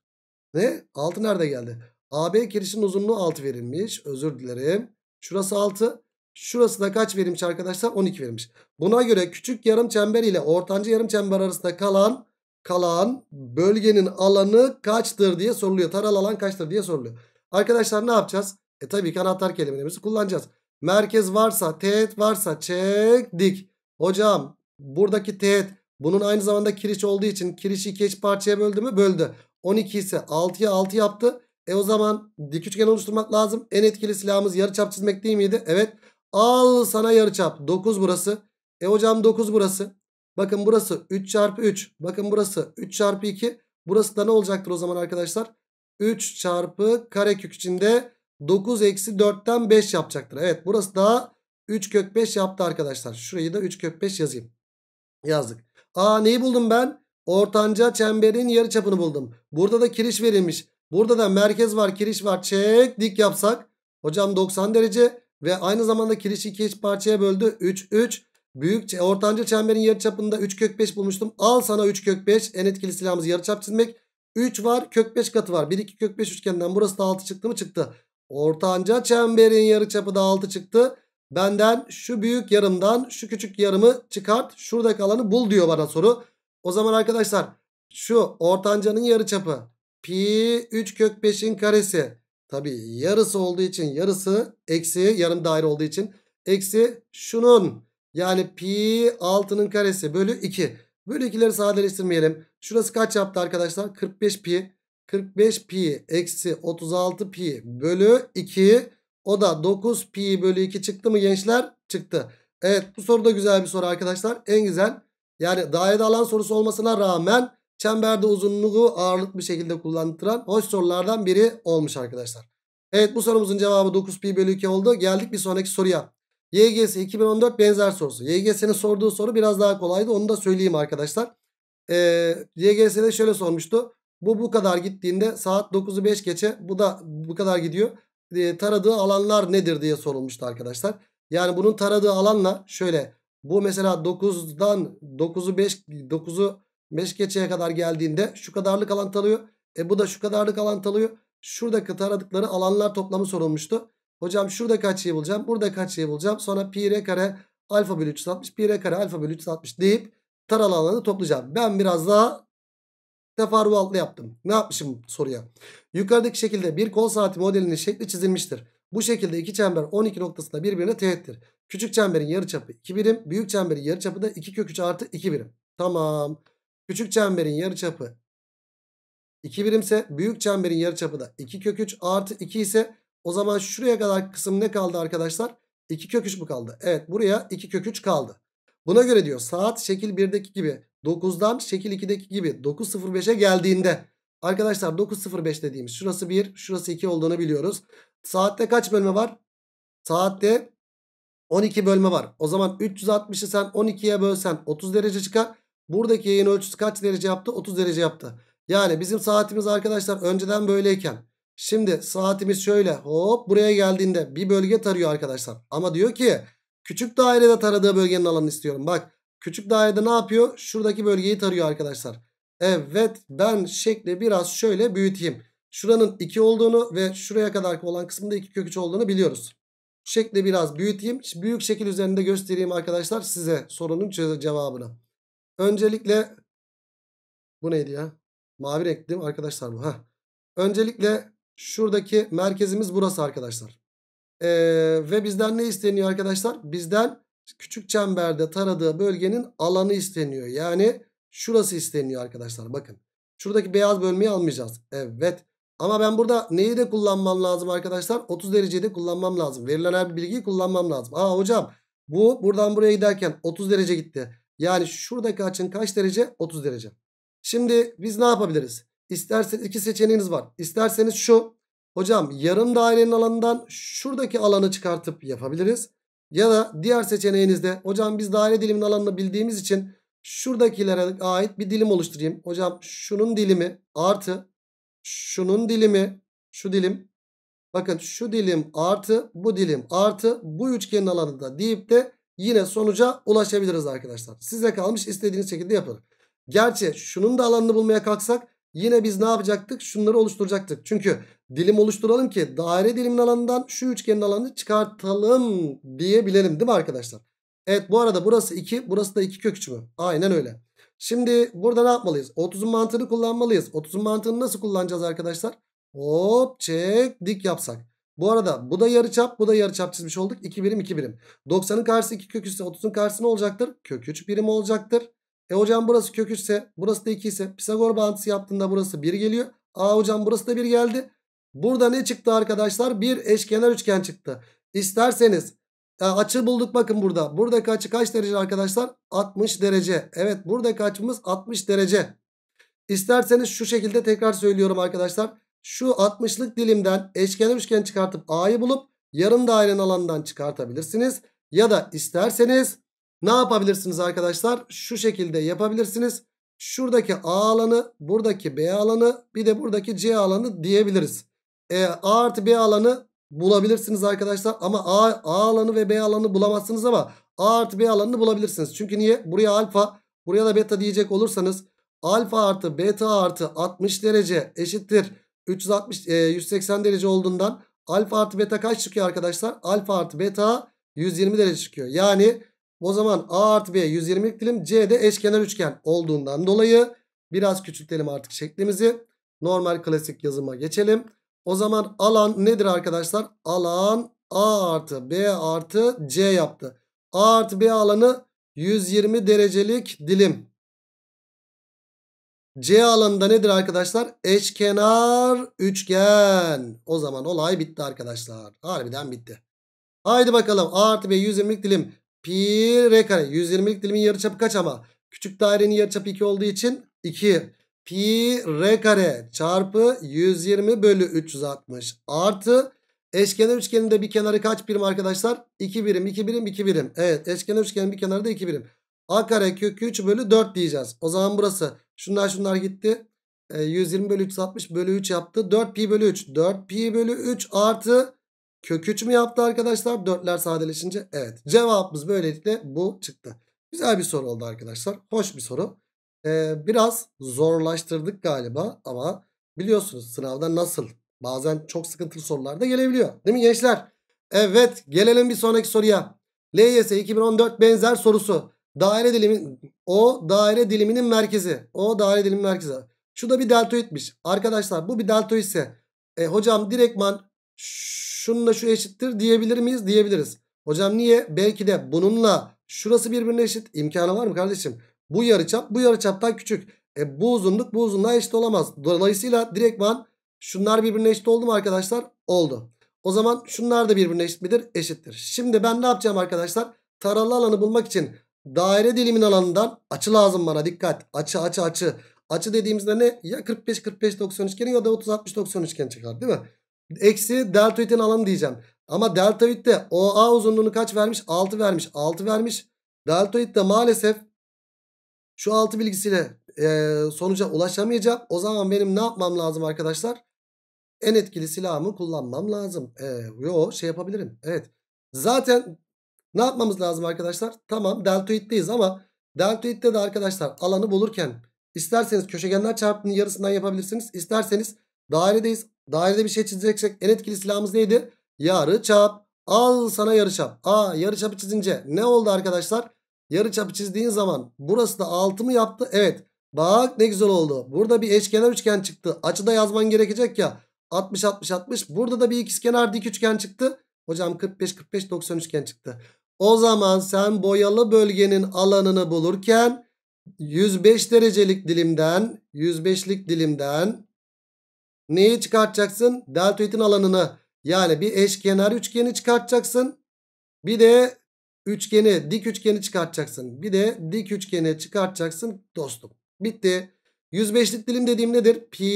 A: Ne? 6 nerede geldi? AB kirişinin uzunluğu 6 verilmiş. Özür dilerim. Şurası 6. Şurası da kaç verilmiş arkadaşlar? 12 verilmiş. Buna göre küçük yarım çember ile ortanca yarım çember arasında kalan kalan bölgenin alanı kaçtır diye soruluyor. Taralı alan kaçtır diye soruluyor. Arkadaşlar ne yapacağız? E tabii ki anahtar kelimelerimizi kullanacağız. Merkez varsa teğet varsa çek dik. Hocam buradaki teğet bunun aynı zamanda kiriş olduğu için kirişi iki eş parçaya böldü mü? Böldü. 12 ise 6'ya 6 yaptı. E o zaman dik üçgen oluşturmak lazım. En etkili silahımız yarıçap çizmek değil miydi? Evet. Al sana yarıçap. 9 burası. E hocam 9 burası. Bakın burası 3 çarpı 3. Bakın burası 3 çarpı 2. Burası da ne olacaktır o zaman arkadaşlar? 3 çarpı karekök içinde 9 eksi 4'ten 5 yapacaktır. Evet burası da 3 kök 5 yaptı arkadaşlar. Şurayı da 3 kök 5 yazayım. Yazdık. Aa neyi buldum ben? Ortanca çemberin yarı çapını buldum. Burada da kiriş verilmiş. Burada da merkez var kiriş var. Çek dik yapsak. Hocam 90 derece ve aynı zamanda kiriş 2 eş parçaya böldü. 3 3. Büyük ortanca çemberin yarı çapında 3 kök 5 bulmuştum. Al sana 3 kök 5. En etkili silahımız yarı çap çizmek. 3 var kök 5 katı var. 1 2 kök 5 üçgenden, burası da 6 çıktı mı çıktı. Ortanca çemberin yarı çapı da 6 çıktı. Benden şu büyük yarımdan şu küçük yarımı çıkart. Şuradaki alanı bul diyor bana soru. O zaman arkadaşlar şu ortancanın yarı çapı pi 3 kök 5'in karesi. Tabi yarısı olduğu için yarısı eksi yarım daire olduğu için eksi şunun yani pi 6'nın karesi bölü 2. Bölü 2'leri sadeleştirmeyelim. Şurası kaç yaptı arkadaşlar? 45 pi. 45 pi eksi 36 pi bölü 2. O da 9 pi bölü 2 çıktı mı gençler? Çıktı. Evet bu soru da güzel bir soru arkadaşlar. En güzel yani dairede alan sorusu olmasına rağmen çemberde uzunluğu ağırlık bir şekilde kullandıran hoş sorulardan biri olmuş arkadaşlar. Evet bu sorumuzun cevabı 9 pi bölü 2 oldu. Geldik bir sonraki soruya. YGS 2014 benzer sorusu. YGS'nin sorduğu soru biraz daha kolaydı. Onu da söyleyeyim arkadaşlar e, YGS'de şöyle sormuştu. Bu bu kadar gittiğinde saat 9'u 5 geçe bu da bu kadar gidiyor. E, taradığı alanlar nedir diye sorulmuştu arkadaşlar. Yani bunun taradığı alanla şöyle bu mesela 9'dan 9'u 5 9'u 5 geçeye kadar geldiğinde şu kadarlık alan talıyor. E bu da şu kadarlık alan tarıyor. Şuradaki taradıkları alanlar toplamı sorulmuştu. Hocam şurada kaç kaçıyı bulacağım? Burada kaç kaçıyı bulacağım? Sonra pi r kare alfa bölü 360 pi r kare alfa bölü 360 deyip taral alanı toplayacağım. Ben biraz daha teferruatlı yaptım. Ne yapmışım soruya? Yukarıdaki şekilde bir kol saati modelinin şekli çizilmiştir. Bu şekilde iki çember 12 noktasında birbirine teğettir. Küçük çemberin yarıçapı 2 birim. Büyük çemberin yarıçapı da 2 kök 3 artı 2 birim. Tamam. Küçük çemberin yarıçapı 2 birimse büyük çemberin yarıçapı da 2 kök 3 artı 2 ise o zaman şuraya kadar kısım ne kaldı arkadaşlar? 2 kök 3 mü kaldı? Evet buraya 2 kök 3 kaldı. Buna göre diyor saat şekil 1'deki gibi 9'dan şekil 2'deki gibi 9.05'e geldiğinde arkadaşlar 9.05 dediğimiz şurası 1 şurası 2 olduğunu biliyoruz. Saatte kaç bölme var? Saatte 12 bölme var. O zaman 360'ı sen 12'ye bölsen 30 derece çıkar. Buradaki yayın ölçüsü kaç derece yaptı? 30 derece yaptı. Yani bizim saatimiz arkadaşlar önceden böyleyken. Şimdi saatimiz şöyle hop buraya geldiğinde bir bölge tarıyor arkadaşlar. Ama diyor ki Küçük dairede taradığı bölgenin alanını istiyorum. Bak küçük dairede ne yapıyor? Şuradaki bölgeyi tarıyor arkadaşlar. Evet ben şekli biraz şöyle büyüteyim. Şuranın 2 olduğunu ve şuraya kadar olan kısmında 2 kök olduğunu biliyoruz. Şekli biraz büyüteyim. Büyük şekil üzerinde göstereyim arkadaşlar size sorunun cevabını. Öncelikle bu neydi ya? Mavi renkli arkadaşlar bu. Heh. Öncelikle şuradaki merkezimiz burası arkadaşlar. Ee, ve bizden ne isteniyor arkadaşlar? Bizden küçük çemberde taradığı bölgenin alanı isteniyor. Yani şurası isteniyor arkadaşlar bakın. Şuradaki beyaz bölmeyi almayacağız. Evet. Ama ben burada neyi de kullanmam lazım arkadaşlar? 30 dereceyi de kullanmam lazım. Verilen her bilgiyi kullanmam lazım. Aa hocam bu buradan buraya giderken 30 derece gitti. Yani şuradaki açın kaç derece? 30 derece. Şimdi biz ne yapabiliriz? İsterseniz iki seçeneğiniz var. İsterseniz şu Hocam yarım dairenin alanından şuradaki alanı çıkartıp yapabiliriz. Ya da diğer seçeneğinizde hocam biz daire diliminin alanını bildiğimiz için şuradakilere ait bir dilim oluşturayım. Hocam şunun dilimi artı şunun dilimi şu dilim bakın şu dilim artı bu dilim artı bu üçgenin alanı da deyip de yine sonuca ulaşabiliriz arkadaşlar. Size kalmış istediğiniz şekilde yapın. Gerçi şunun da alanını bulmaya kalksak Yine biz ne yapacaktık? Şunları oluşturacaktık. Çünkü dilim oluşturalım ki daire dilimin alanından şu üçgenin alanını çıkartalım diyebilelim değil mi arkadaşlar? Evet bu arada burası 2 burası da 2 kök 3 mü? Aynen öyle. Şimdi burada ne yapmalıyız? 30'un mantığını kullanmalıyız. 30'un mantığını nasıl kullanacağız arkadaşlar? Hop çek dik yapsak. Bu arada bu da yarıçap bu da yarıçap çizmiş olduk. 2 birim 2 birim. 90'ın karşısı 2 kök 3 30'un karşısı ne olacaktır? Kök 3 birim olacaktır. E hocam burası kök 3 ise burası da 2 ise Pisagor bağıntısı yaptığında burası 1 geliyor. A hocam burası da 1 geldi. Burada ne çıktı arkadaşlar? Bir eşkenar üçgen çıktı. İsterseniz e, açı bulduk bakın burada. Buradaki açı kaç derece arkadaşlar? 60 derece. Evet buradaki açımız 60 derece. İsterseniz şu şekilde tekrar söylüyorum arkadaşlar. Şu 60'lık dilimden eşkenar üçgen çıkartıp A'yı bulup yarım dairenin alanından çıkartabilirsiniz. Ya da isterseniz ne yapabilirsiniz arkadaşlar? Şu şekilde yapabilirsiniz. Şuradaki A alanı, buradaki B alanı, bir de buradaki C alanı diyebiliriz. E, A artı B alanı bulabilirsiniz arkadaşlar. Ama A, A alanı ve B alanı bulamazsınız ama A artı B alanını bulabilirsiniz. Çünkü niye? Buraya alfa, buraya da beta diyecek olursanız alfa artı beta artı 60 derece eşittir. 360, e, 180 derece olduğundan alfa artı beta kaç çıkıyor arkadaşlar? Alfa artı beta 120 derece çıkıyor. Yani o zaman A artı B 120 dilim. C de eşkenar üçgen olduğundan dolayı biraz küçültelim artık şeklimizi. Normal klasik yazıma geçelim. O zaman alan nedir arkadaşlar? Alan A artı B artı C yaptı. A artı B alanı 120 derecelik dilim. C alanında nedir arkadaşlar? Eşkenar üçgen. O zaman olay bitti arkadaşlar. Harbiden bitti. Haydi bakalım A artı B 120 dilim. Pi r kare. 120'lik dilimin yarıçapı kaç ama? Küçük dairenin yarıçapı 2 olduğu için 2. Pi r kare çarpı 120 bölü 360 artı eşkenar üçgeninde bir kenarı kaç birim arkadaşlar? 2 birim 2 birim 2 birim. Evet eşkenar üçgenin bir kenarı da 2 birim. A kare kök 3 bölü 4 diyeceğiz. O zaman burası şunlar şunlar gitti. E, ee, 120 bölü 360 bölü 3 yaptı. 4 pi bölü 3. 4 pi bölü 3 artı Kök 3 mü yaptı arkadaşlar? 4'ler sadeleşince evet. Cevabımız böylelikle bu çıktı. Güzel bir soru oldu arkadaşlar. Hoş bir soru. Ee, biraz zorlaştırdık galiba ama biliyorsunuz sınavda nasıl bazen çok sıkıntılı sorular da gelebiliyor. Değil mi gençler? Evet gelelim bir sonraki soruya. LYS 2014 benzer sorusu. Daire dilimi o daire diliminin merkezi. O daire dilimin merkezi. Şu da bir deltoidmiş. Arkadaşlar bu bir deltoidse e, hocam direktman şununla şu eşittir diyebilir miyiz? Diyebiliriz. Hocam niye? Belki de bununla şurası birbirine eşit. İmkanı var mı kardeşim? Bu yarıçap bu yarıçaptan küçük. E bu uzunluk bu uzunluğa eşit olamaz. Dolayısıyla direktman şunlar birbirine eşit oldu mu arkadaşlar? Oldu. O zaman şunlar da birbirine eşit midir? Eşittir. Şimdi ben ne yapacağım arkadaşlar? Taralı alanı bulmak için daire dilimin alanından açı lazım bana dikkat. Açı açı açı. Açı dediğimizde ne? Ya 45 45 90 üçgeni ya da 30 60 90 üçgeni çıkar değil mi? Eksi delta deltoidin alanı diyeceğim. Ama delta deltoidde OA uzunluğunu kaç vermiş? 6 vermiş. 6 vermiş. delta Deltoidde maalesef şu 6 bilgisiyle e, sonuca ulaşamayacağım. O zaman benim ne yapmam lazım arkadaşlar? En etkili silahımı kullanmam lazım. E, yo şey yapabilirim. Evet. Zaten ne yapmamız lazım arkadaşlar? Tamam deltoiddeyiz ama deltoidde de arkadaşlar alanı bulurken isterseniz köşegenler çarpımının yarısından yapabilirsiniz. İsterseniz dairedeyiz Dairede bir şey çizeceksek en etkili silahımız neydi? Yarı çap Al sana yarı yarıçap. Aa çapı çizince ne oldu arkadaşlar? Yarı çapı çizdiğin zaman burası da 6 mı yaptı? Evet. Bak ne güzel oldu. Burada bir eşkenar üçgen çıktı. Açıda yazman gerekecek ya. 60 60 60. Burada da bir ikizkenar dik üçgen çıktı. Hocam 45 45 90 üçgen çıktı. O zaman sen boyalı bölgenin alanını bulurken 105 derecelik dilimden 105'lik dilimden Neyi çıkartacaksın? Deltoidin alanını yani bir eşkenar üçgeni çıkartacaksın. Bir de üçgeni dik üçgeni çıkartacaksın. Bir de dik üçgeni çıkartacaksın dostum. Bitti. 105'lik dilim dediğim nedir? Pi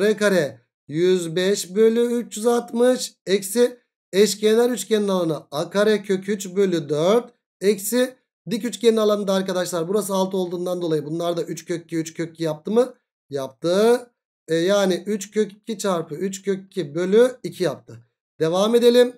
A: r kare 105 bölü 360 eksi eşkenar üçgenin alanı a kare kök 3 bölü 4 eksi dik üçgenin alanı da arkadaşlar burası 6 olduğundan dolayı bunlar da 3 kök 2 3 kök 2 yaptı mı? Yaptı. E, yani 3 kök 2 çarpı 3 kök 2 bölü 2 yaptı. Devam edelim.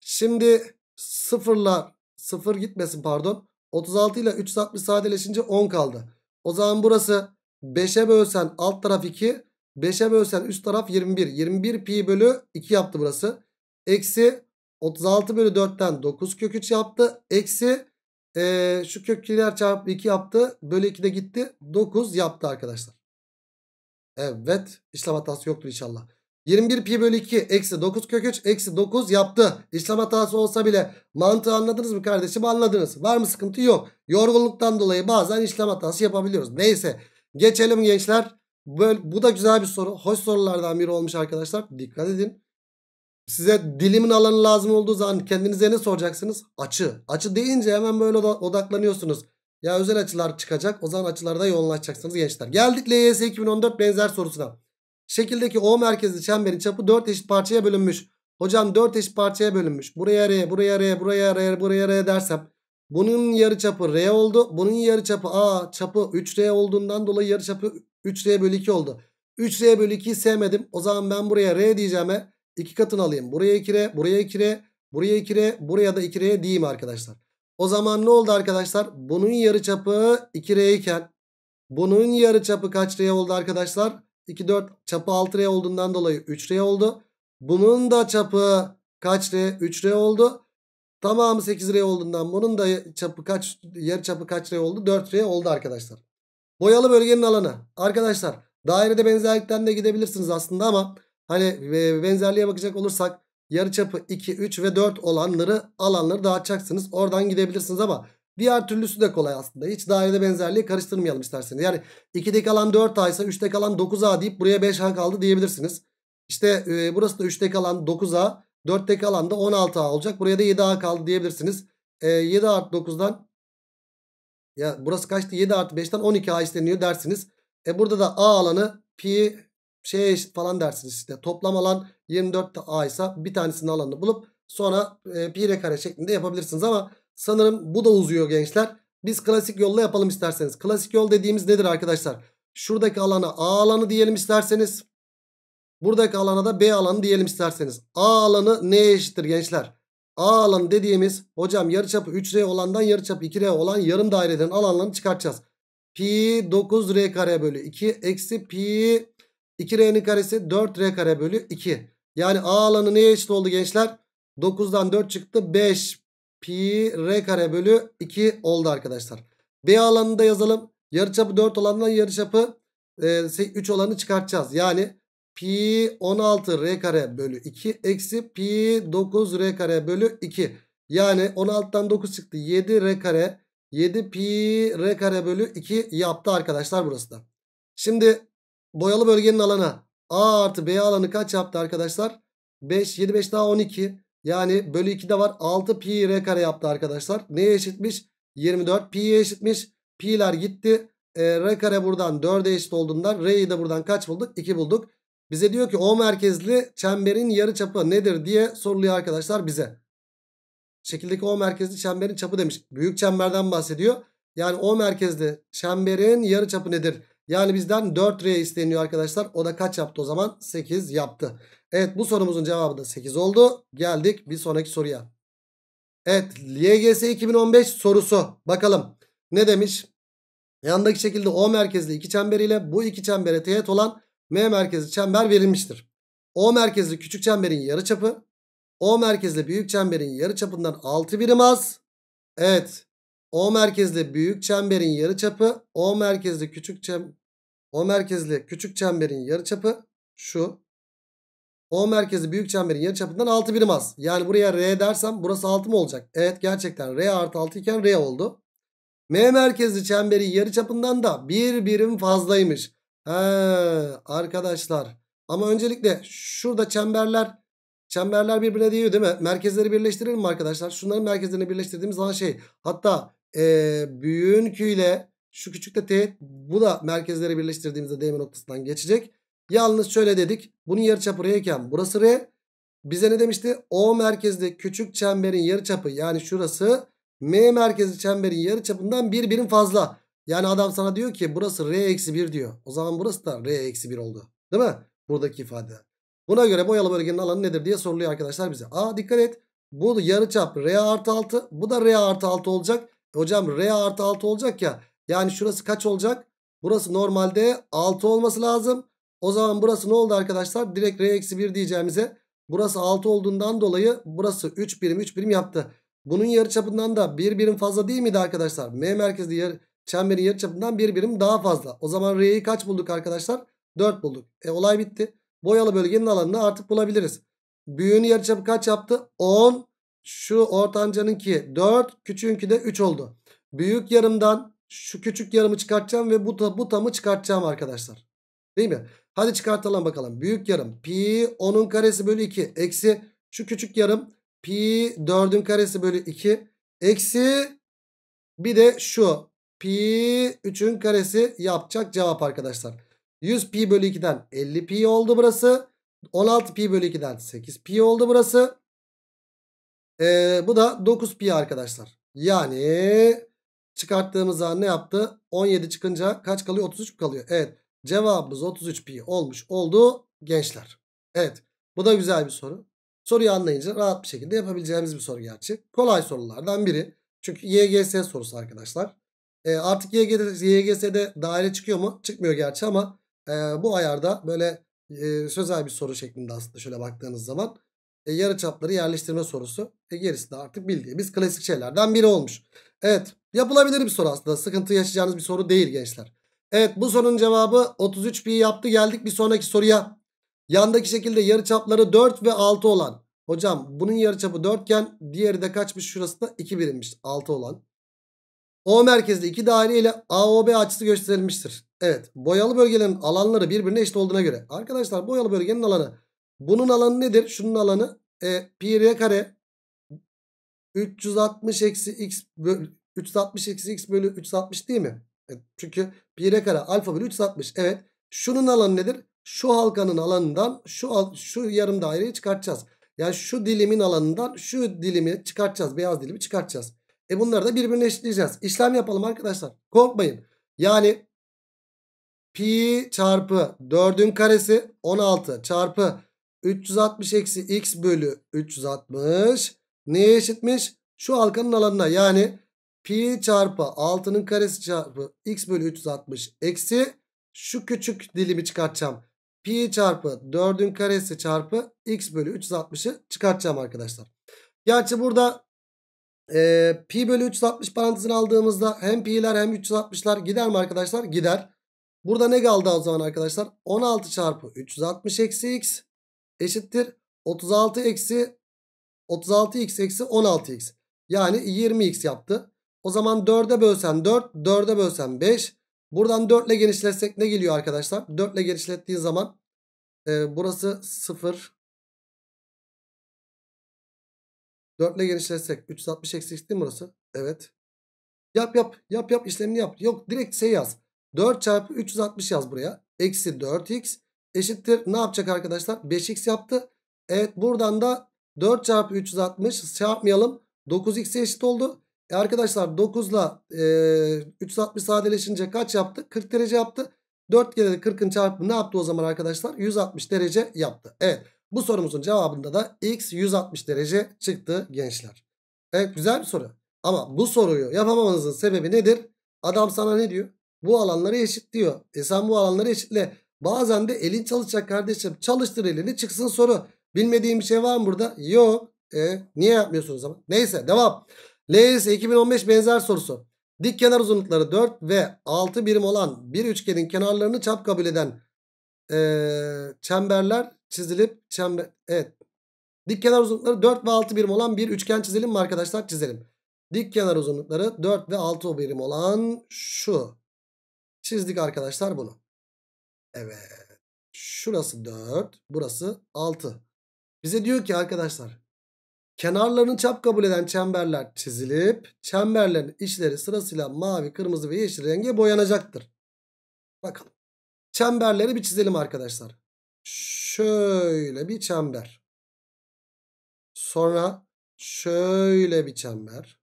A: Şimdi sıfırla sıfır gitmesin pardon. 36 ile 360 sadeleşince 10 kaldı. O zaman burası 5'e bölsen alt taraf 2. 5'e bölsen üst taraf 21. 21 pi bölü 2 yaptı burası. Eksi 36 bölü 4'ten 9 kök 3 yaptı. Eksi e, şu 2'ler çarpı 2 yaptı. Bölü 2 de gitti. 9 yaptı arkadaşlar. Evet. İşlem hatası yoktur inşallah. 21 pi bölü 2 eksi 9 kök 3 eksi 9 yaptı. İşlem hatası olsa bile mantığı anladınız mı kardeşim? Anladınız. Var mı sıkıntı? Yok. Yorgunluktan dolayı bazen işlem hatası yapabiliyoruz. Neyse. Geçelim gençler. Böyle, bu da güzel bir soru. Hoş sorulardan biri olmuş arkadaşlar. Dikkat edin. Size dilimin alanı lazım olduğu zaman kendinize ne soracaksınız? Açı. Açı deyince hemen böyle odaklanıyorsunuz. Ya özel açılar çıkacak. O zaman açılarda yoğunlaşacaksınız gençler. Geldik LYS 2014 benzer sorusuna. Şekildeki O merkezli çemberin çapı 4 eşit parçaya bölünmüş. Hocam 4 eşit parçaya bölünmüş. Buraya R, buraya R, buraya R, buraya R dersem. Bunun yarı çapı R oldu. Bunun yarı çapı A çapı 3R olduğundan dolayı yarı çapı 3R bölü 2 oldu. 3R bölü 2'yi sevmedim. O zaman ben buraya R diyeceğime 2 katını alayım. Buraya 2R, buraya 2R, buraya 2R, buraya da 2R diyeyim arkadaşlar. O zaman ne oldu arkadaşlar? Bunun yarıçapı 2R iken bunun yarıçapı kaç R oldu arkadaşlar? 2 4 çapı 6 R olduğundan dolayı 3 R oldu. Bunun da çapı kaç R? 3 R oldu. Tamamı 8 R olduğundan bunun da çapı kaç yer çapı kaç R oldu? 4 R oldu arkadaşlar. Boyalı bölgenin alanı. Arkadaşlar dairede benzerlikten de gidebilirsiniz aslında ama hani benzerliğe bakacak olursak yarıçapı 2, 3 ve 4 olanları alanları dağıtacaksınız. Oradan gidebilirsiniz ama diğer türlüsü de kolay aslında. Hiç dairede benzerliği karıştırmayalım isterseniz. Yani 2'deki alan 4A ise 3'teki alan 9A deyip buraya 5A kaldı diyebilirsiniz. İşte e, burası da 3'teki alan 9A, 4'teki alan da 16A olacak. Buraya da 7A kaldı diyebilirsiniz. E, 7 artı 9'dan ya burası kaçtı? 7 artı 5'ten 12A isteniyor dersiniz. E burada da A alanı pi şeye eşit falan dersiniz işte. Toplam alan 24 A ise bir tanesinin alanını bulup sonra e, pi kare şeklinde yapabilirsiniz ama sanırım bu da uzuyor gençler. Biz klasik yolla yapalım isterseniz. Klasik yol dediğimiz nedir arkadaşlar? Şuradaki alana A alanı diyelim isterseniz. Buradaki alana da B alanı diyelim isterseniz. A alanı neye eşittir gençler? A alanı dediğimiz hocam yarıçapı 3R olandan yarıçapı 2R olan yarım dairelerin alanlarını çıkartacağız. Pi 9R kare bölü 2 eksi pi 2R'nin karesi 4R kare bölü 2. Yani A alanı neye eşit oldu gençler? 9'dan 4 çıktı. 5 pi R kare bölü 2 oldu arkadaşlar. B alanını da yazalım. Yarıçapı 4 olandan yarıçapı 3 e, olanı çıkartacağız. Yani pi 16 r kare bölü 2 eksi pi 9 r kare bölü 2. Yani 16'dan 9 çıktı 7 r kare 7 pi r kare bölü 2 yaptı arkadaşlar burası da. Şimdi Boyalı bölgenin alanı A artı B alanı kaç yaptı arkadaşlar? 5, 7, 5 daha 12. Yani bölü 2 de var. 6 pi r kare yaptı arkadaşlar. Neye eşitmiş? 24 pi'ye eşitmiş. Pi'ler gitti. E, r kare buradan 4'e eşit olduğundan r'yi de buradan kaç bulduk? 2 bulduk. Bize diyor ki O merkezli çemberin yarı çapı nedir diye soruluyor arkadaşlar bize. Şekildeki O merkezli çemberin çapı demiş. Büyük çemberden bahsediyor. Yani O merkezli çemberin yarı çapı nedir? Yani bizden 4R isteniyor arkadaşlar. O da kaç yaptı o zaman? 8 yaptı. Evet bu sorumuzun cevabı da 8 oldu. Geldik bir sonraki soruya. Evet LGS 2015 sorusu. Bakalım ne demiş? Yandaki şekilde O merkezli iki çember ile bu iki çembere teğet olan M merkezli çember verilmiştir. O merkezli küçük çemberin yarıçapı O merkezli büyük çemberin yarıçapından 6 birim az. Evet. O merkezli büyük çemberin yarıçapı O merkezli küçük çem o merkezli küçük çemberin yarıçapı şu. O merkezi büyük çemberin yarıçapından 6 birim az. Yani buraya R dersem burası 6 mı olacak? Evet gerçekten R artı 6 iken R oldu. M merkezli çemberin yarıçapından da 1 bir birim fazlaymış. He, arkadaşlar ama öncelikle şurada çemberler çemberler birbirine değiyor değil mi? Merkezleri birleştirelim mi arkadaşlar? Şunların merkezlerini birleştirdiğimiz zaman şey hatta e, büyüğün küyle şu küçük de teğet. Bu da merkezleri birleştirdiğimizde DM noktasından geçecek. Yalnız şöyle dedik. Bunun yarıçapı R iken burası R. Bize ne demişti? O merkezli küçük çemberin yarıçapı yani şurası M merkezli çemberin yarıçapından bir birim fazla. Yani adam sana diyor ki burası R eksi 1 diyor. O zaman burası da R eksi 1 oldu. Değil mi? Buradaki ifade. Buna göre boyalı bölgenin alanı nedir diye soruluyor arkadaşlar bize. A dikkat et. Bu yarıçap R artı 6. Bu da R artı 6 olacak. hocam R artı 6 olacak ya. Yani şurası kaç olacak? Burası normalde 6 olması lazım. O zaman burası ne oldu arkadaşlar? Direkt R-1 diyeceğimize burası 6 olduğundan dolayı burası 3 birim 3 birim yaptı. Bunun yarıçapından da 1 bir birim fazla değil miydi arkadaşlar? M merkezli yarı çemberin yarıçapından 1 bir birim daha fazla. O zaman R'yi kaç bulduk arkadaşlar? 4 bulduk. E olay bitti. Boyalı bölgenin alanını artık bulabiliriz. Büyüğün yarıçapı kaç yaptı? 10. Şu ortancanınki 4. Küçüğünki de 3 oldu. Büyük yarımdan şu küçük yarımı çıkartacağım ve bu, bu tamı çıkartacağım arkadaşlar. Değil mi? Hadi çıkartalım bakalım. Büyük yarım pi 10'un karesi bölü 2 eksi şu küçük yarım pi 4'ün karesi bölü 2 eksi bir de şu pi 3'ün karesi yapacak cevap arkadaşlar. 100 pi bölü 2'den 50 pi oldu burası. 16 pi bölü 2'den 8 pi oldu burası. Ee, bu da 9 pi arkadaşlar. Yani Çıkarttığımız an ne yaptı? 17 çıkınca kaç kalıyor? 33 kalıyor? Evet. Cevabımız 33 pi olmuş oldu gençler. Evet. Bu da güzel bir soru. Soruyu anlayınca rahat bir şekilde yapabileceğimiz bir soru gerçi. Kolay sorulardan biri. Çünkü YGS sorusu arkadaşlar. E, artık YGS'de daire çıkıyor mu? Çıkmıyor gerçi ama e, bu ayarda böyle e, sözel bir soru şeklinde aslında şöyle baktığınız zaman. E, yarı çapları yerleştirme sorusu. E, gerisi de artık bildiğimiz klasik şeylerden biri olmuş. Evet yapılabilir bir soru aslında. Sıkıntı yaşayacağınız bir soru değil gençler. Evet bu sorunun cevabı 33 pi yaptı. Geldik bir sonraki soruya. Yandaki şekilde yarı çapları 4 ve 6 olan. Hocam bunun yarı çapı 4 iken diğeri de kaçmış şurası da 2 birimmiş 6 olan. O merkezde iki daire ile AOB açısı gösterilmiştir. Evet boyalı bölgelerin alanları birbirine eşit olduğuna göre. Arkadaşlar boyalı bölgenin alanı bunun alanı nedir? Şunun alanı e, pi r kare 360 eksi x bölü 360 eksi x bölü 360 değil mi? E, çünkü pi r kare alfa bölü 360. Evet. Şunun alanı nedir? Şu halkanın alanından şu şu yarım daireyi çıkartacağız. Yani şu dilimin alanından şu dilimi çıkartacağız. Beyaz dilimi çıkartacağız. E bunları da birbirine eşitleyeceğiz. İşlem yapalım arkadaşlar. Korkmayın. Yani pi çarpı 4'ün karesi 16 çarpı 360 eksi x bölü 360 neye eşitmiş? Şu halkanın alanına yani pi çarpı 6'nın karesi çarpı x bölü 360 eksi şu küçük dilimi çıkartacağım. Pi çarpı 4'ün karesi çarpı x bölü 360'ı çıkartacağım arkadaşlar. Gerçi burada e, pi bölü 360 parantezini aldığımızda hem pi'ler hem 360'lar gider mi arkadaşlar? Gider. Burada ne kaldı o zaman arkadaşlar? 16 çarpı 360 eksi x eşittir 36 eksi 36x eksi 16x. Yani 20x yaptı. O zaman 4'e bölsen 4, 4'e bölsen 5. Buradan 4 ile genişletsek ne geliyor arkadaşlar? 4 ile genişlettiğin zaman e, burası 0. 4 ile genişletsek 360 eksi değil mi burası? Evet. Yap yap yap yap işlemini yap. Yok direkt şey yaz. 4 çarpı 360 yaz buraya. Eksi 4x eşittir. Ne yapacak arkadaşlar? 5x yaptı. Evet buradan da 4 çarpı 360 çarpmayalım. 9x'e eşit oldu. E arkadaşlar 9 ile 360 sadeleşince kaç yaptı? 40 derece yaptı. 4 kere de 40'ın çarpımı ne yaptı o zaman arkadaşlar? 160 derece yaptı. Evet bu sorumuzun cevabında da x 160 derece çıktı gençler. Evet güzel bir soru. Ama bu soruyu yapamamanızın sebebi nedir? Adam sana ne diyor? Bu alanları eşit diyor. E sen bu alanları eşitle. Bazen de elin çalışacak kardeşim. Çalıştır elini çıksın soru. Bilmediğim bir şey var mı burada? Yok. E, niye yapmıyorsunuz ama? Neyse devam. LS 2015 benzer sorusu. Dik kenar uzunlukları 4 ve 6 birim olan bir üçgenin kenarlarını çap kabul eden e, çemberler çizilip çember evet. Dik kenar uzunlukları 4 ve 6 birim olan bir üçgen çizelim mi arkadaşlar? Çizelim. Dik kenar uzunlukları 4 ve 6 birim olan şu. Çizdik arkadaşlar bunu. Evet. Şurası 4. Burası 6. Bize diyor ki arkadaşlar. Kenarlarını çap kabul eden çemberler çizilip çemberlerin içleri sırasıyla mavi, kırmızı ve yeşil renge boyanacaktır. Bakalım. Çemberleri bir çizelim arkadaşlar. Şöyle bir çember. Sonra şöyle bir çember.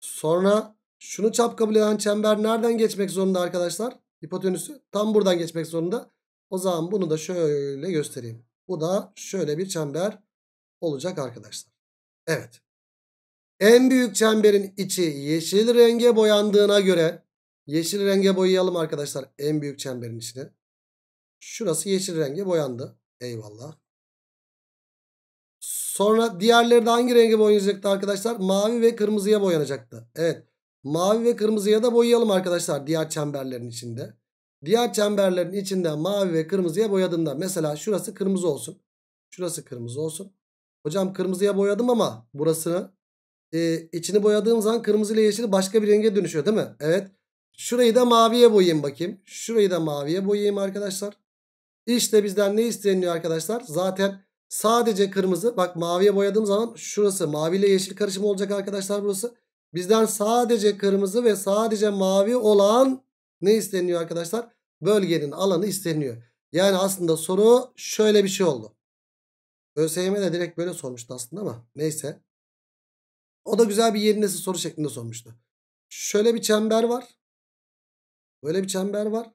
A: Sonra şunu çap kabul eden çember nereden geçmek zorunda arkadaşlar? hipotenüsü tam buradan geçmek zorunda. O zaman bunu da şöyle göstereyim. Bu da şöyle bir çember olacak arkadaşlar. Evet. En büyük çemberin içi yeşil renge boyandığına göre yeşil renge boyayalım arkadaşlar en büyük çemberin içini. Şurası yeşil renge boyandı. Eyvallah. Sonra diğerleri de hangi renge boyanacaktı arkadaşlar? Mavi ve kırmızıya boyanacaktı. Evet. Mavi ve kırmızıya da boyayalım arkadaşlar diğer çemberlerin içinde. Diğer çemberlerin içinde mavi ve kırmızıya boyadığında mesela şurası kırmızı olsun. Şurası kırmızı olsun. Hocam kırmızıya boyadım ama burasını e, içini boyadığım zaman kırmızı ile yeşil başka bir renge dönüşüyor değil mi? Evet. Şurayı da maviye boyayayım bakayım. Şurayı da maviye boyayayım arkadaşlar. İşte bizden ne isteniyor arkadaşlar? Zaten sadece kırmızı. Bak maviye boyadığım zaman şurası mavi ile yeşil karışımı olacak arkadaşlar burası. Bizden sadece kırmızı ve sadece mavi olan ne isteniyor arkadaşlar? Bölgenin alanı isteniyor. Yani aslında soru şöyle bir şey oldu. ÖSYM de direkt böyle sormuştu aslında ama neyse. O da güzel bir yerinesi soru şeklinde sormuştu. Şöyle bir çember var. Böyle bir çember var.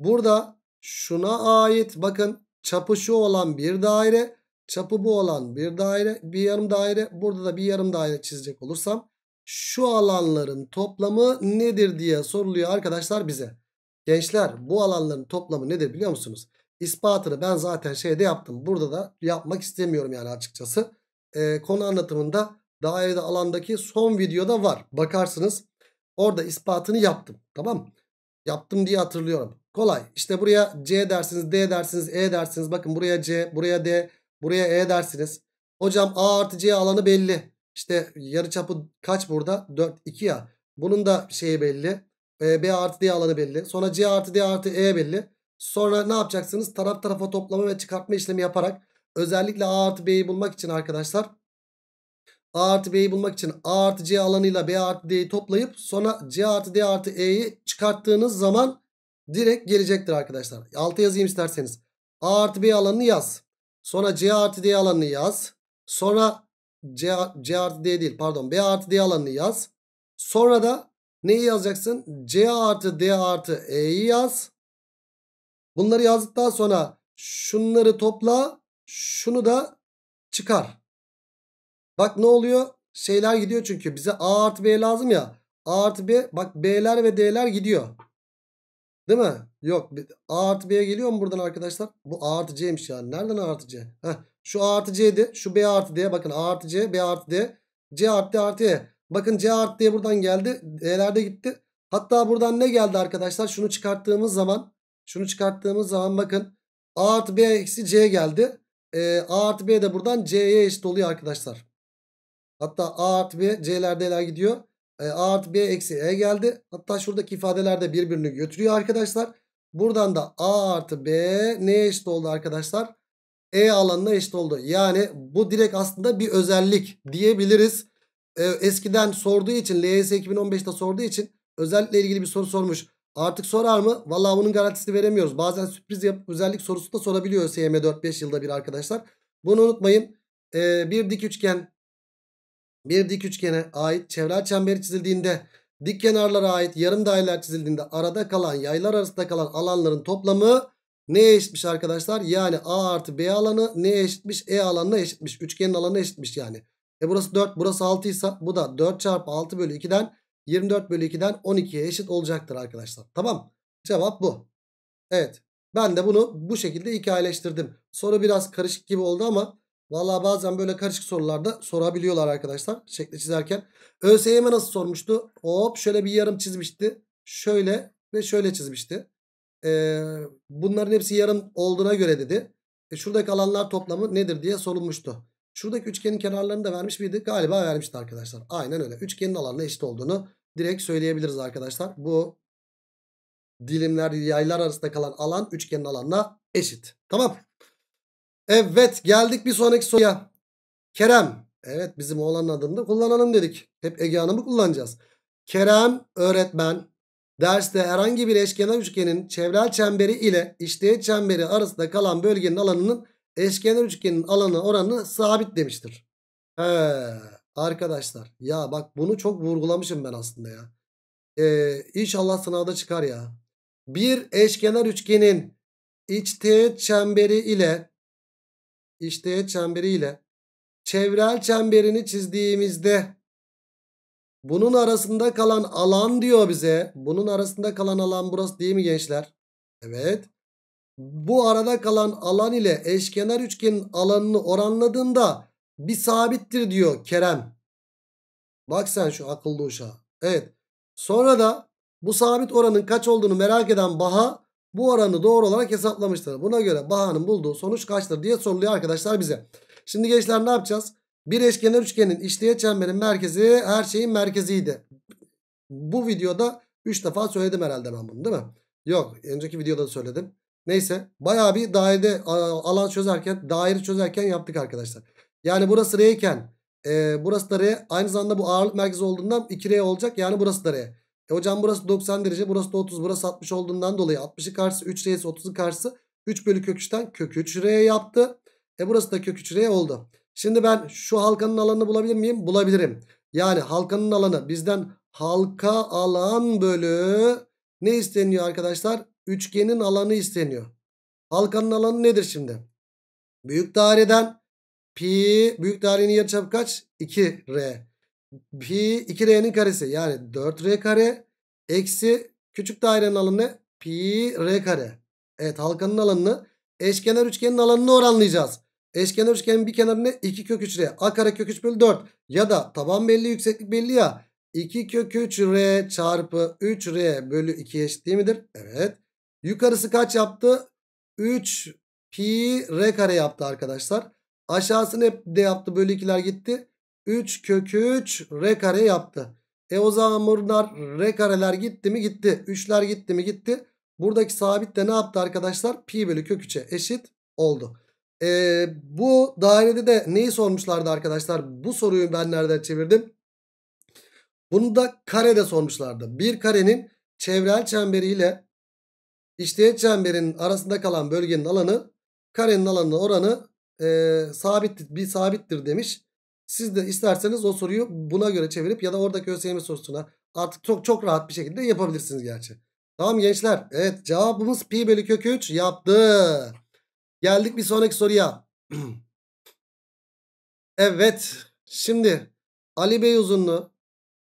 A: Burada şuna ait bakın çapı şu olan bir daire. Çapı bu olan bir daire. Bir yarım daire. Burada da bir yarım daire çizecek olursam şu alanların toplamı nedir diye soruluyor arkadaşlar bize. Gençler bu alanların toplamı nedir biliyor musunuz? İspatını ben zaten şeyde yaptım. Burada da yapmak istemiyorum yani açıkçası. Ee, konu anlatımında dairede alandaki son videoda var. Bakarsınız orada ispatını yaptım. Tamam mı? Yaptım diye hatırlıyorum. Kolay. İşte buraya C dersiniz, D dersiniz, E dersiniz. Bakın buraya C, buraya D, buraya E dersiniz. Hocam A artı C alanı belli. İşte yarı çapı kaç burada? 4, 2 ya. Bunun da şeyi belli. Ee, B artı D alanı belli. Sonra C artı D artı E belli. Sonra ne yapacaksınız? Taraf tarafa toplama ve çıkartma işlemi yaparak özellikle A artı B'yi bulmak için arkadaşlar A artı B'yi bulmak için A artı C alanıyla B artı D'yi toplayıp sonra C artı D artı E'yi çıkarttığınız zaman direkt gelecektir arkadaşlar. Altı yazayım isterseniz. A artı B alanını yaz. Sonra C artı D alanını yaz. Sonra C, C artı D değil pardon B artı D alanını yaz. Sonra da neyi yazacaksın? C artı D artı E'yi yaz. Bunları yazdıktan sonra şunları topla şunu da çıkar. Bak ne oluyor? Şeyler gidiyor çünkü bize A artı B lazım ya. A artı B bak B'ler ve D'ler gidiyor. Değil mi? Yok. A artı B'ye geliyor mu buradan arkadaşlar? Bu A artı C'ymiş yani. Nereden A artı C? Heh. Şu A artı C'di. Şu B artı D. Bakın A artı C. B artı D. C artı D artı E. Bakın C artı D buradan geldi. D'lerde gitti. Hatta buradan ne geldi arkadaşlar? Şunu çıkarttığımız zaman. Şunu çıkarttığımız zaman bakın. A artı B eksi C geldi. E, A artı B de buradan C'ye eşit oluyor arkadaşlar. Hatta A artı B C'ler D'ler gidiyor. E, A artı B eksi E geldi. Hatta şuradaki ifadeler de birbirini götürüyor arkadaşlar. Buradan da A artı B neye eşit oldu arkadaşlar? E alanına eşit oldu. Yani bu direkt aslında bir özellik diyebiliriz. Ee, eskiden sorduğu için LYS 2015'te sorduğu için özellikle ilgili bir soru sormuş. Artık sorar mı? Valla bunun garantisini veremiyoruz. Bazen sürpriz yap, özellik sorusu da sorabiliyor ÖSYM 4-5 yılda bir arkadaşlar. Bunu unutmayın. Ee, bir dik üçgen bir dik üçgene ait çevre çemberi çizildiğinde dik kenarlara ait yarım daireler çizildiğinde arada kalan yaylar arasında kalan alanların toplamı Neye eşitmiş arkadaşlar? Yani A artı B alanı neye eşitmiş? E alanına eşitmiş. Üçgenin alanına eşitmiş yani. E burası 4 burası 6 ise bu da 4 çarpı 6 bölü 2'den 24 bölü 2'den 12'ye eşit olacaktır arkadaşlar. Tamam cevap bu. Evet ben de bunu bu şekilde hikayeleştirdim. Soru biraz karışık gibi oldu ama valla bazen böyle karışık sorularda sorabiliyorlar arkadaşlar. Şekli çizerken. ÖSYM nasıl sormuştu? Hop şöyle bir yarım çizmişti. Şöyle ve şöyle çizmişti e, bunların hepsi yarım olduğuna göre dedi. E, şuradaki alanlar toplamı nedir diye sorulmuştu. Şuradaki üçgenin kenarlarını da vermiş miydi? Galiba vermişti arkadaşlar. Aynen öyle. Üçgenin alanına eşit olduğunu direkt söyleyebiliriz arkadaşlar. Bu dilimler yaylar arasında kalan alan üçgenin alanına eşit. Tamam. Evet geldik bir sonraki soruya. Kerem. Evet bizim oğlanın adını da kullanalım dedik. Hep Ege Hanım'ı kullanacağız. Kerem öğretmen Derste herhangi bir eşkenar üçgenin çevrel çemberi ile işteğet çemberi arasında kalan bölgenin alanının eşkenar üçgenin alanı oranını sabit demiştir. He, arkadaşlar ya bak bunu çok vurgulamışım ben aslında ya. Ee, inşallah sınavda çıkar ya. Bir eşkenar üçgenin içteğet çemberi ile içteğet çemberi ile çevrel çemberini çizdiğimizde bunun arasında kalan alan diyor bize. Bunun arasında kalan alan burası değil mi gençler? Evet. Bu arada kalan alan ile eşkenar üçgenin alanını oranladığında bir sabittir diyor Kerem. Bak sen şu akıllı uşağa. Evet. Sonra da bu sabit oranın kaç olduğunu merak eden Baha bu oranı doğru olarak hesaplamıştır. Buna göre Baha'nın bulduğu sonuç kaçtır diye soruluyor arkadaşlar bize. Şimdi gençler ne yapacağız? Bir eşkenar üçgenin içtiği çemberin merkezi her şeyin merkeziydi. Bu videoda 3 defa söyledim herhalde ben bunu değil mi? Yok önceki videoda da söyledim. Neyse bayağı bir daire alan çözerken daire çözerken yaptık arkadaşlar. Yani burası R e, burası da R aynı zamanda bu ağırlık merkezi olduğundan 2R olacak yani burası da R. E hocam burası 90 derece burası da 30 burası 60 olduğundan dolayı 60'ın karşısı 3R ise 30'un karşısı 3 bölü kök 3'ten kök 3R yaptı. E burası da kök 3R oldu. Şimdi ben şu halkanın alanını bulabilir miyim? Bulabilirim. Yani halkanın alanı bizden halka alan bölü ne isteniyor arkadaşlar? Üçgenin alanı isteniyor. Halkanın alanı nedir şimdi? Büyük daireden pi büyük dairenin yarıçap kaç? 2r. Pi 2r'nin karesi yani 4r kare eksi küçük dairenin alanı Pi r kare. Evet halkanın alanını eşkenar üçgenin alanını oranlayacağız. Eşkenar üçgenin bir kenarını ne? 2 kök 3R. A kare kök 3 bölü 4. Ya da taban belli yükseklik belli ya. 2 kök 3R çarpı 3R bölü 2 eşit değil midir? Evet. Yukarısı kaç yaptı? 3 pi R kare yaptı arkadaşlar. Aşağısını hep de yaptı. Bölü 2'ler gitti. 3 kök 3 R kare yaptı. E o zaman bunlar R kareler gitti mi? Gitti. 3'ler gitti mi? Gitti. Buradaki sabit de ne yaptı arkadaşlar? Pi bölü kök 3'e eşit oldu. E, bu dairede de neyi sormuşlardı arkadaşlar? Bu soruyu ben nereden çevirdim? Bunu da karede sormuşlardı. Bir karenin çevrel çemberiyle işteğet çemberinin arasında kalan bölgenin alanı karenin alanına oranı e, sabit bir sabittir demiş. Siz de isterseniz o soruyu buna göre çevirip ya da oradaki ÖSYM sorusuna artık çok çok rahat bir şekilde yapabilirsiniz gerçi. Tamam gençler. Evet cevabımız pi bölü kök 3 yaptı. Geldik bir sonraki soruya. evet. Şimdi Ali Bey uzunluğu.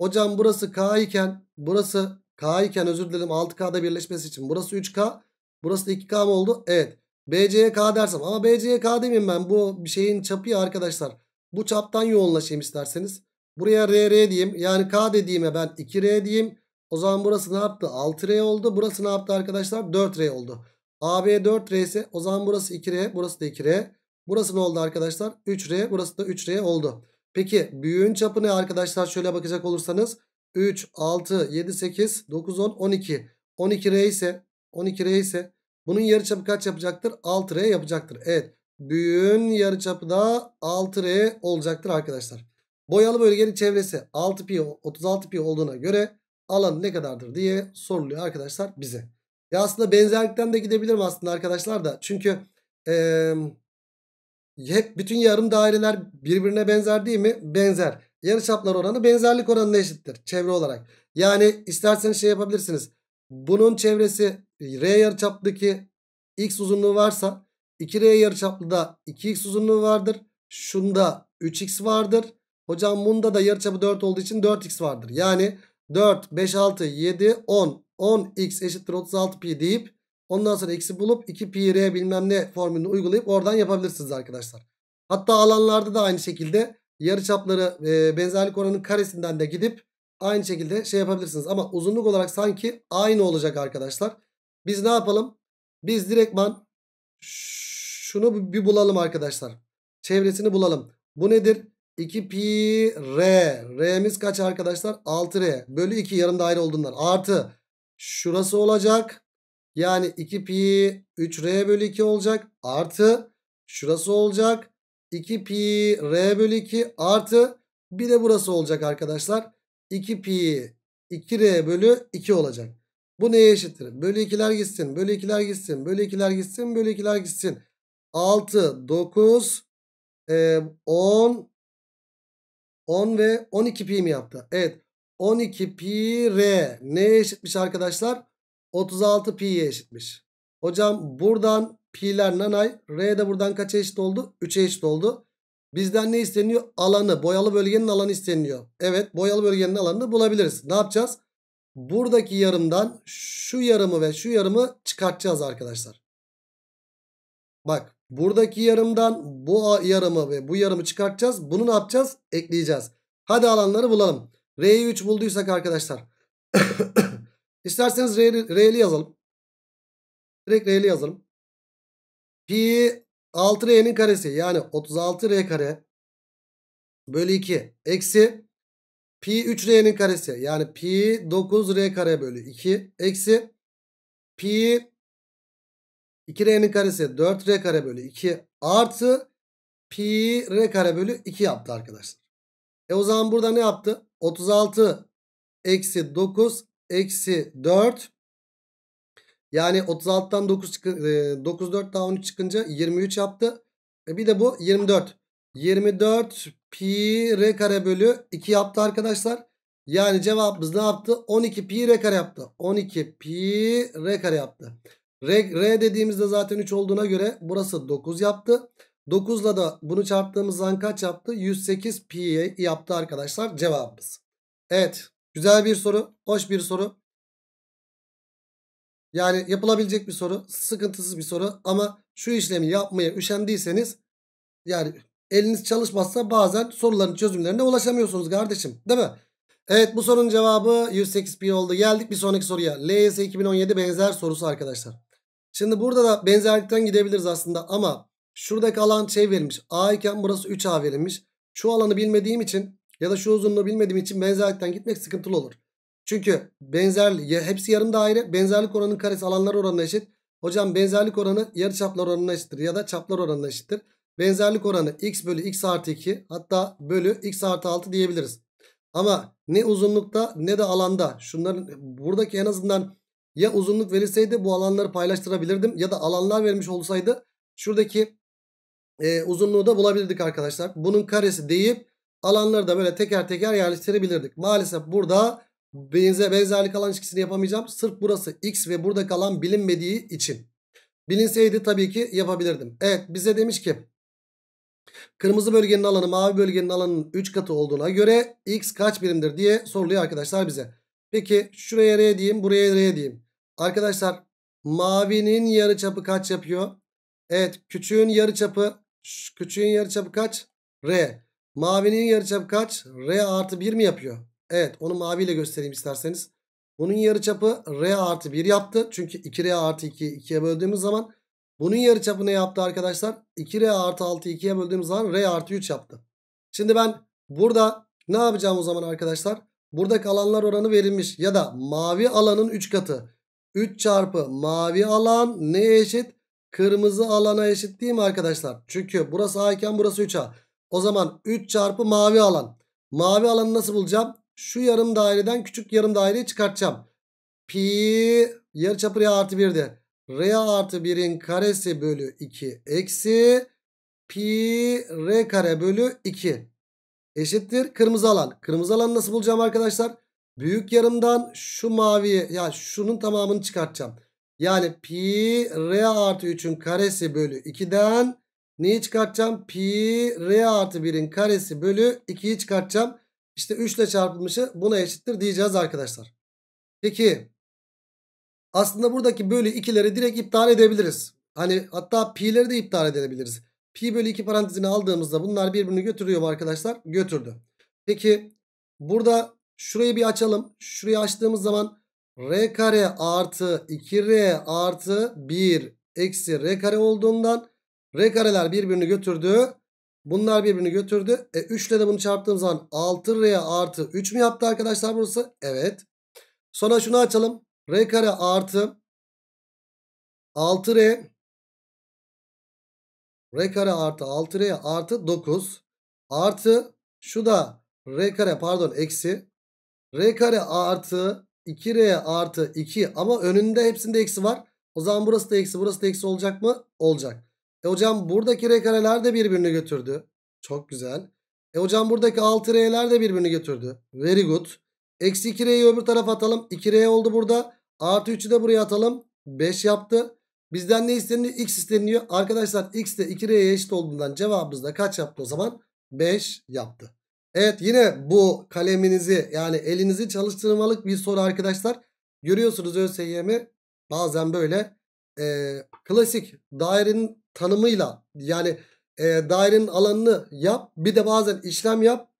A: Hocam burası K iken burası K iken özür dilerim 6K'da birleşmesi için. Burası 3K. Burası da 2K mı oldu? Evet. BC'ye K dersem ama BC'ye K demeyeyim ben. Bu bir şeyin çapı ya arkadaşlar. Bu çaptan yoğunlaşayım isterseniz. Buraya RR diyeyim. Yani K dediğime ben 2R diyeyim. O zaman burası ne yaptı? 6R oldu. Burası ne yaptı arkadaşlar? 4R oldu. AB 4R ise o zaman burası 2R burası da 2R. Burası ne oldu arkadaşlar? 3R burası da 3R oldu. Peki büyüğün çapı ne arkadaşlar? Şöyle bakacak olursanız 3, 6, 7, 8, 9, 10, 12. 12R ise 12R ise bunun yarıçapı kaç yapacaktır? 6R yapacaktır. Evet. Büyüğün yarıçapı da 6R olacaktır arkadaşlar. Boyalı bölgenin çevresi 6 pi 36 pi olduğuna göre alan ne kadardır diye soruluyor arkadaşlar bize. Ya aslında benzerlikten de gidebilirim aslında arkadaşlar da. Çünkü e, hep bütün yarım daireler birbirine benzer değil mi? Benzer. Yarıçaplar oranı benzerlik oranına eşittir çevre olarak. Yani isterseniz şey yapabilirsiniz. Bunun çevresi R yarıçaptaki x uzunluğu varsa 2R yarıçaplıda 2x uzunluğu vardır. Şunda 3x vardır. Hocam bunda da yarıçapı 4 olduğu için 4x vardır. Yani 4, 5, 6, 7, 10, 10x eşittir 36pi deyip ondan sonra x'i bulup 2pi r bilmem ne formülünü uygulayıp oradan yapabilirsiniz arkadaşlar. Hatta alanlarda da aynı şekilde yarıçapları e, benzerlik oranının karesinden de gidip aynı şekilde şey yapabilirsiniz. Ama uzunluk olarak sanki aynı olacak arkadaşlar. Biz ne yapalım? Biz direktman şunu bir bulalım arkadaşlar. Çevresini bulalım. Bu nedir? 2 pi r. R'miz kaç arkadaşlar? 6 r. Bölü 2 yarım daire olduğundan. Artı şurası olacak. Yani 2pi 3r bölü 2 olacak. Artı şurası olacak. 2pi r bölü 2 artı bir de burası olacak arkadaşlar. 2pi 2r bölü 2 olacak. Bu neye eşittir? Bölü 2'ler gitsin. Bölü 2'ler gitsin. Bölü 2'ler gitsin. Bölü 2'ler gitsin. 6, 9, 10, 10 ve 12 pi mi yaptı? Evet. 12 pi r neye eşitmiş arkadaşlar? 36 pi'ye eşitmiş. Hocam buradan pi'ler nanay. R de buradan kaça eşit oldu? 3'e eşit oldu. Bizden ne isteniyor? Alanı. Boyalı bölgenin alanı isteniliyor. Evet boyalı bölgenin alanını bulabiliriz. Ne yapacağız? Buradaki yarımdan şu yarımı ve şu yarımı çıkartacağız arkadaşlar. Bak buradaki yarımdan bu yarımı ve bu yarımı çıkartacağız. Bunu ne yapacağız? Ekleyeceğiz. Hadi alanları bulalım. R'yi 3 bulduysak arkadaşlar. İsterseniz R'li yazalım. Direkt R'li yazalım. Pi 6R'nin karesi yani 36R kare bölü 2 eksi pi 3R'nin karesi yani pi 9R kare bölü 2 eksi pi 2R'nin karesi 4R kare bölü 2 artı pi R kare bölü 2 yaptı arkadaşlar. E o zaman burada ne yaptı? 36 eksi 9 eksi 4. Yani 36'tan 9, 9 4 daha 13 çıkınca 23 yaptı. E bir de bu 24. 24 pi r kare bölü 2 yaptı arkadaşlar. Yani cevabımız ne yaptı? 12 pi r kare yaptı. 12 pi r kare yaptı. R, r dediğimizde zaten 3 olduğuna göre burası 9 yaptı. 9 da bunu çarptığımız zaman kaç yaptı? 108 pi yaptı arkadaşlar cevabımız. Evet güzel bir soru. Hoş bir soru. Yani yapılabilecek bir soru. Sıkıntısız bir soru. Ama şu işlemi yapmaya üşendiyseniz yani eliniz çalışmazsa bazen soruların çözümlerine ulaşamıyorsunuz kardeşim. Değil mi? Evet bu sorunun cevabı 108 pi oldu. Geldik bir sonraki soruya. LYS 2017 benzer sorusu arkadaşlar. Şimdi burada da benzerlikten gidebiliriz aslında ama Şuradaki alan şey verilmiş. A iken burası 3A verilmiş. Şu alanı bilmediğim için ya da şu uzunluğu bilmediğim için benzerlikten gitmek sıkıntılı olur. Çünkü benzerli ya hepsi yarım daire. Benzerlik oranının karesi alanlar oranına eşit. Hocam benzerlik oranı yarı çaplar oranına eşittir ya da çaplar oranına eşittir. Benzerlik oranı x bölü x artı 2 hatta bölü x artı 6 diyebiliriz. Ama ne uzunlukta ne de alanda şunların buradaki en azından ya uzunluk verilseydi bu alanları paylaştırabilirdim ya da alanlar vermiş olsaydı şuradaki e, uzunluğu da bulabilirdik arkadaşlar. Bunun karesi deyip alanları da böyle teker teker yerleştirebilirdik. Maalesef burada benze, benzerlik alan ilişkisini yapamayacağım. Sırf burası x ve burada kalan bilinmediği için. Bilinseydi tabii ki yapabilirdim. Evet bize demiş ki kırmızı bölgenin alanı mavi bölgenin alanının 3 katı olduğuna göre x kaç birimdir diye soruluyor arkadaşlar bize. Peki şuraya r diyeyim buraya r diyeyim. Arkadaşlar mavinin yarı çapı kaç yapıyor? Evet küçüğün çapı şu küçüğün yarıçapı kaç? R. Mavinin yarıçapı kaç? R artı 1 mi yapıyor? Evet onu maviyle göstereyim isterseniz. Bunun yarıçapı R artı 1 yaptı. Çünkü 2R artı 2 2'ye böldüğümüz zaman bunun yarıçapı ne yaptı arkadaşlar? 2R artı 6 2'ye böldüğümüz zaman R artı 3 yaptı. Şimdi ben burada ne yapacağım o zaman arkadaşlar? Burada alanlar oranı verilmiş ya da mavi alanın 3 katı. 3 çarpı mavi alan ne eşit? kırmızı alana eşit değil mi arkadaşlar? Çünkü burası A iken burası 3A. O zaman 3 çarpı mavi alan. Mavi alanı nasıl bulacağım? Şu yarım daireden küçük yarım daireyi çıkartacağım. Pi yarıçapı R artı 1'di. R artı 1'in karesi bölü 2 eksi pi R kare bölü 2 eşittir kırmızı alan. Kırmızı alanı nasıl bulacağım arkadaşlar? Büyük yarımdan şu maviye ya yani şunun tamamını çıkartacağım. Yani pi r artı 3'ün karesi bölü 2'den neyi çıkartacağım? Pi r artı 1'in karesi bölü 2'yi çıkartacağım. İşte 3 ile çarpılmışı buna eşittir diyeceğiz arkadaşlar. Peki aslında buradaki bölü 2'leri direkt iptal edebiliriz. Hani hatta pi'leri de iptal edebiliriz. Pi bölü 2 parantezini aldığımızda bunlar birbirini götürüyor mu arkadaşlar? Götürdü. Peki burada şurayı bir açalım. Şurayı açtığımız zaman r kare artı 2r artı 1 eksi r kare olduğundan r kareler birbirini götürdü. Bunlar birbirini götürdü. E 3 ile de bunu çarptığım zaman 6r artı 3 mü yaptı arkadaşlar burası? Evet. Sonra şunu açalım. r kare artı 6r r kare artı 6r artı 9 artı şu da r kare pardon eksi r kare artı 2R artı 2 ama önünde hepsinde eksi var. O zaman burası da eksi burası da eksi olacak mı? Olacak. E hocam buradaki R kareler de birbirini götürdü. Çok güzel. E hocam buradaki 6R'ler de birbirini götürdü. Very good. Eksi 2R'yi öbür tarafa atalım. 2R oldu burada. Artı 3'ü de buraya atalım. 5 yaptı. Bizden ne isteniyor? X isteniyor. Arkadaşlar X de 2R'ye eşit olduğundan cevabımız da kaç yaptı o zaman? 5 yaptı. Evet yine bu kaleminizi yani elinizi çalıştırmalık bir soru arkadaşlar. Görüyorsunuz ÖSYM bazen böyle e, klasik dairenin tanımıyla yani e, dairenin alanını yap bir de bazen işlem yap.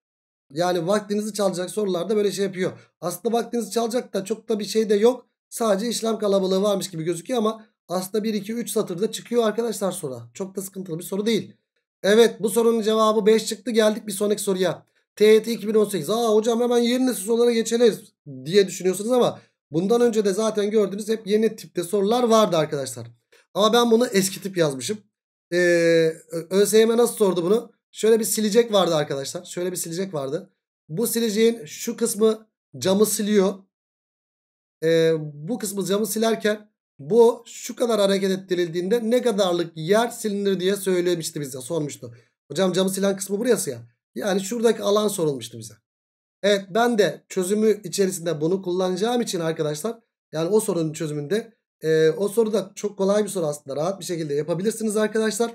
A: Yani vaktinizi çalacak sorularda böyle şey yapıyor. Aslında vaktinizi çalacak da çok da bir şey de yok. Sadece işlem kalabalığı varmış gibi gözüküyor ama aslında 1-2-3 satırda çıkıyor arkadaşlar sonra. Çok da sıkıntılı bir soru değil. Evet bu sorunun cevabı 5 çıktı geldik bir sonraki soruya. TYT 2018. Aa hocam hemen yeni nesil sorulara geçeriz diye düşünüyorsunuz ama bundan önce de zaten gördünüz hep yeni tipte sorular vardı arkadaşlar. Ama ben bunu eski tip yazmışım. Ee, ÖSYM nasıl sordu bunu? Şöyle bir silecek vardı arkadaşlar. Şöyle bir silecek vardı. Bu sileceğin şu kısmı camı siliyor. Ee, bu kısmı camı silerken bu şu kadar hareket ettirildiğinde ne kadarlık yer silinir diye söylemişti bize sormuştu. Hocam camı silen kısmı burası ya. Yani şuradaki alan sorulmuştu bize. Evet ben de çözümü içerisinde bunu kullanacağım için arkadaşlar yani o sorunun çözümünde e, o soru da çok kolay bir soru aslında rahat bir şekilde yapabilirsiniz arkadaşlar.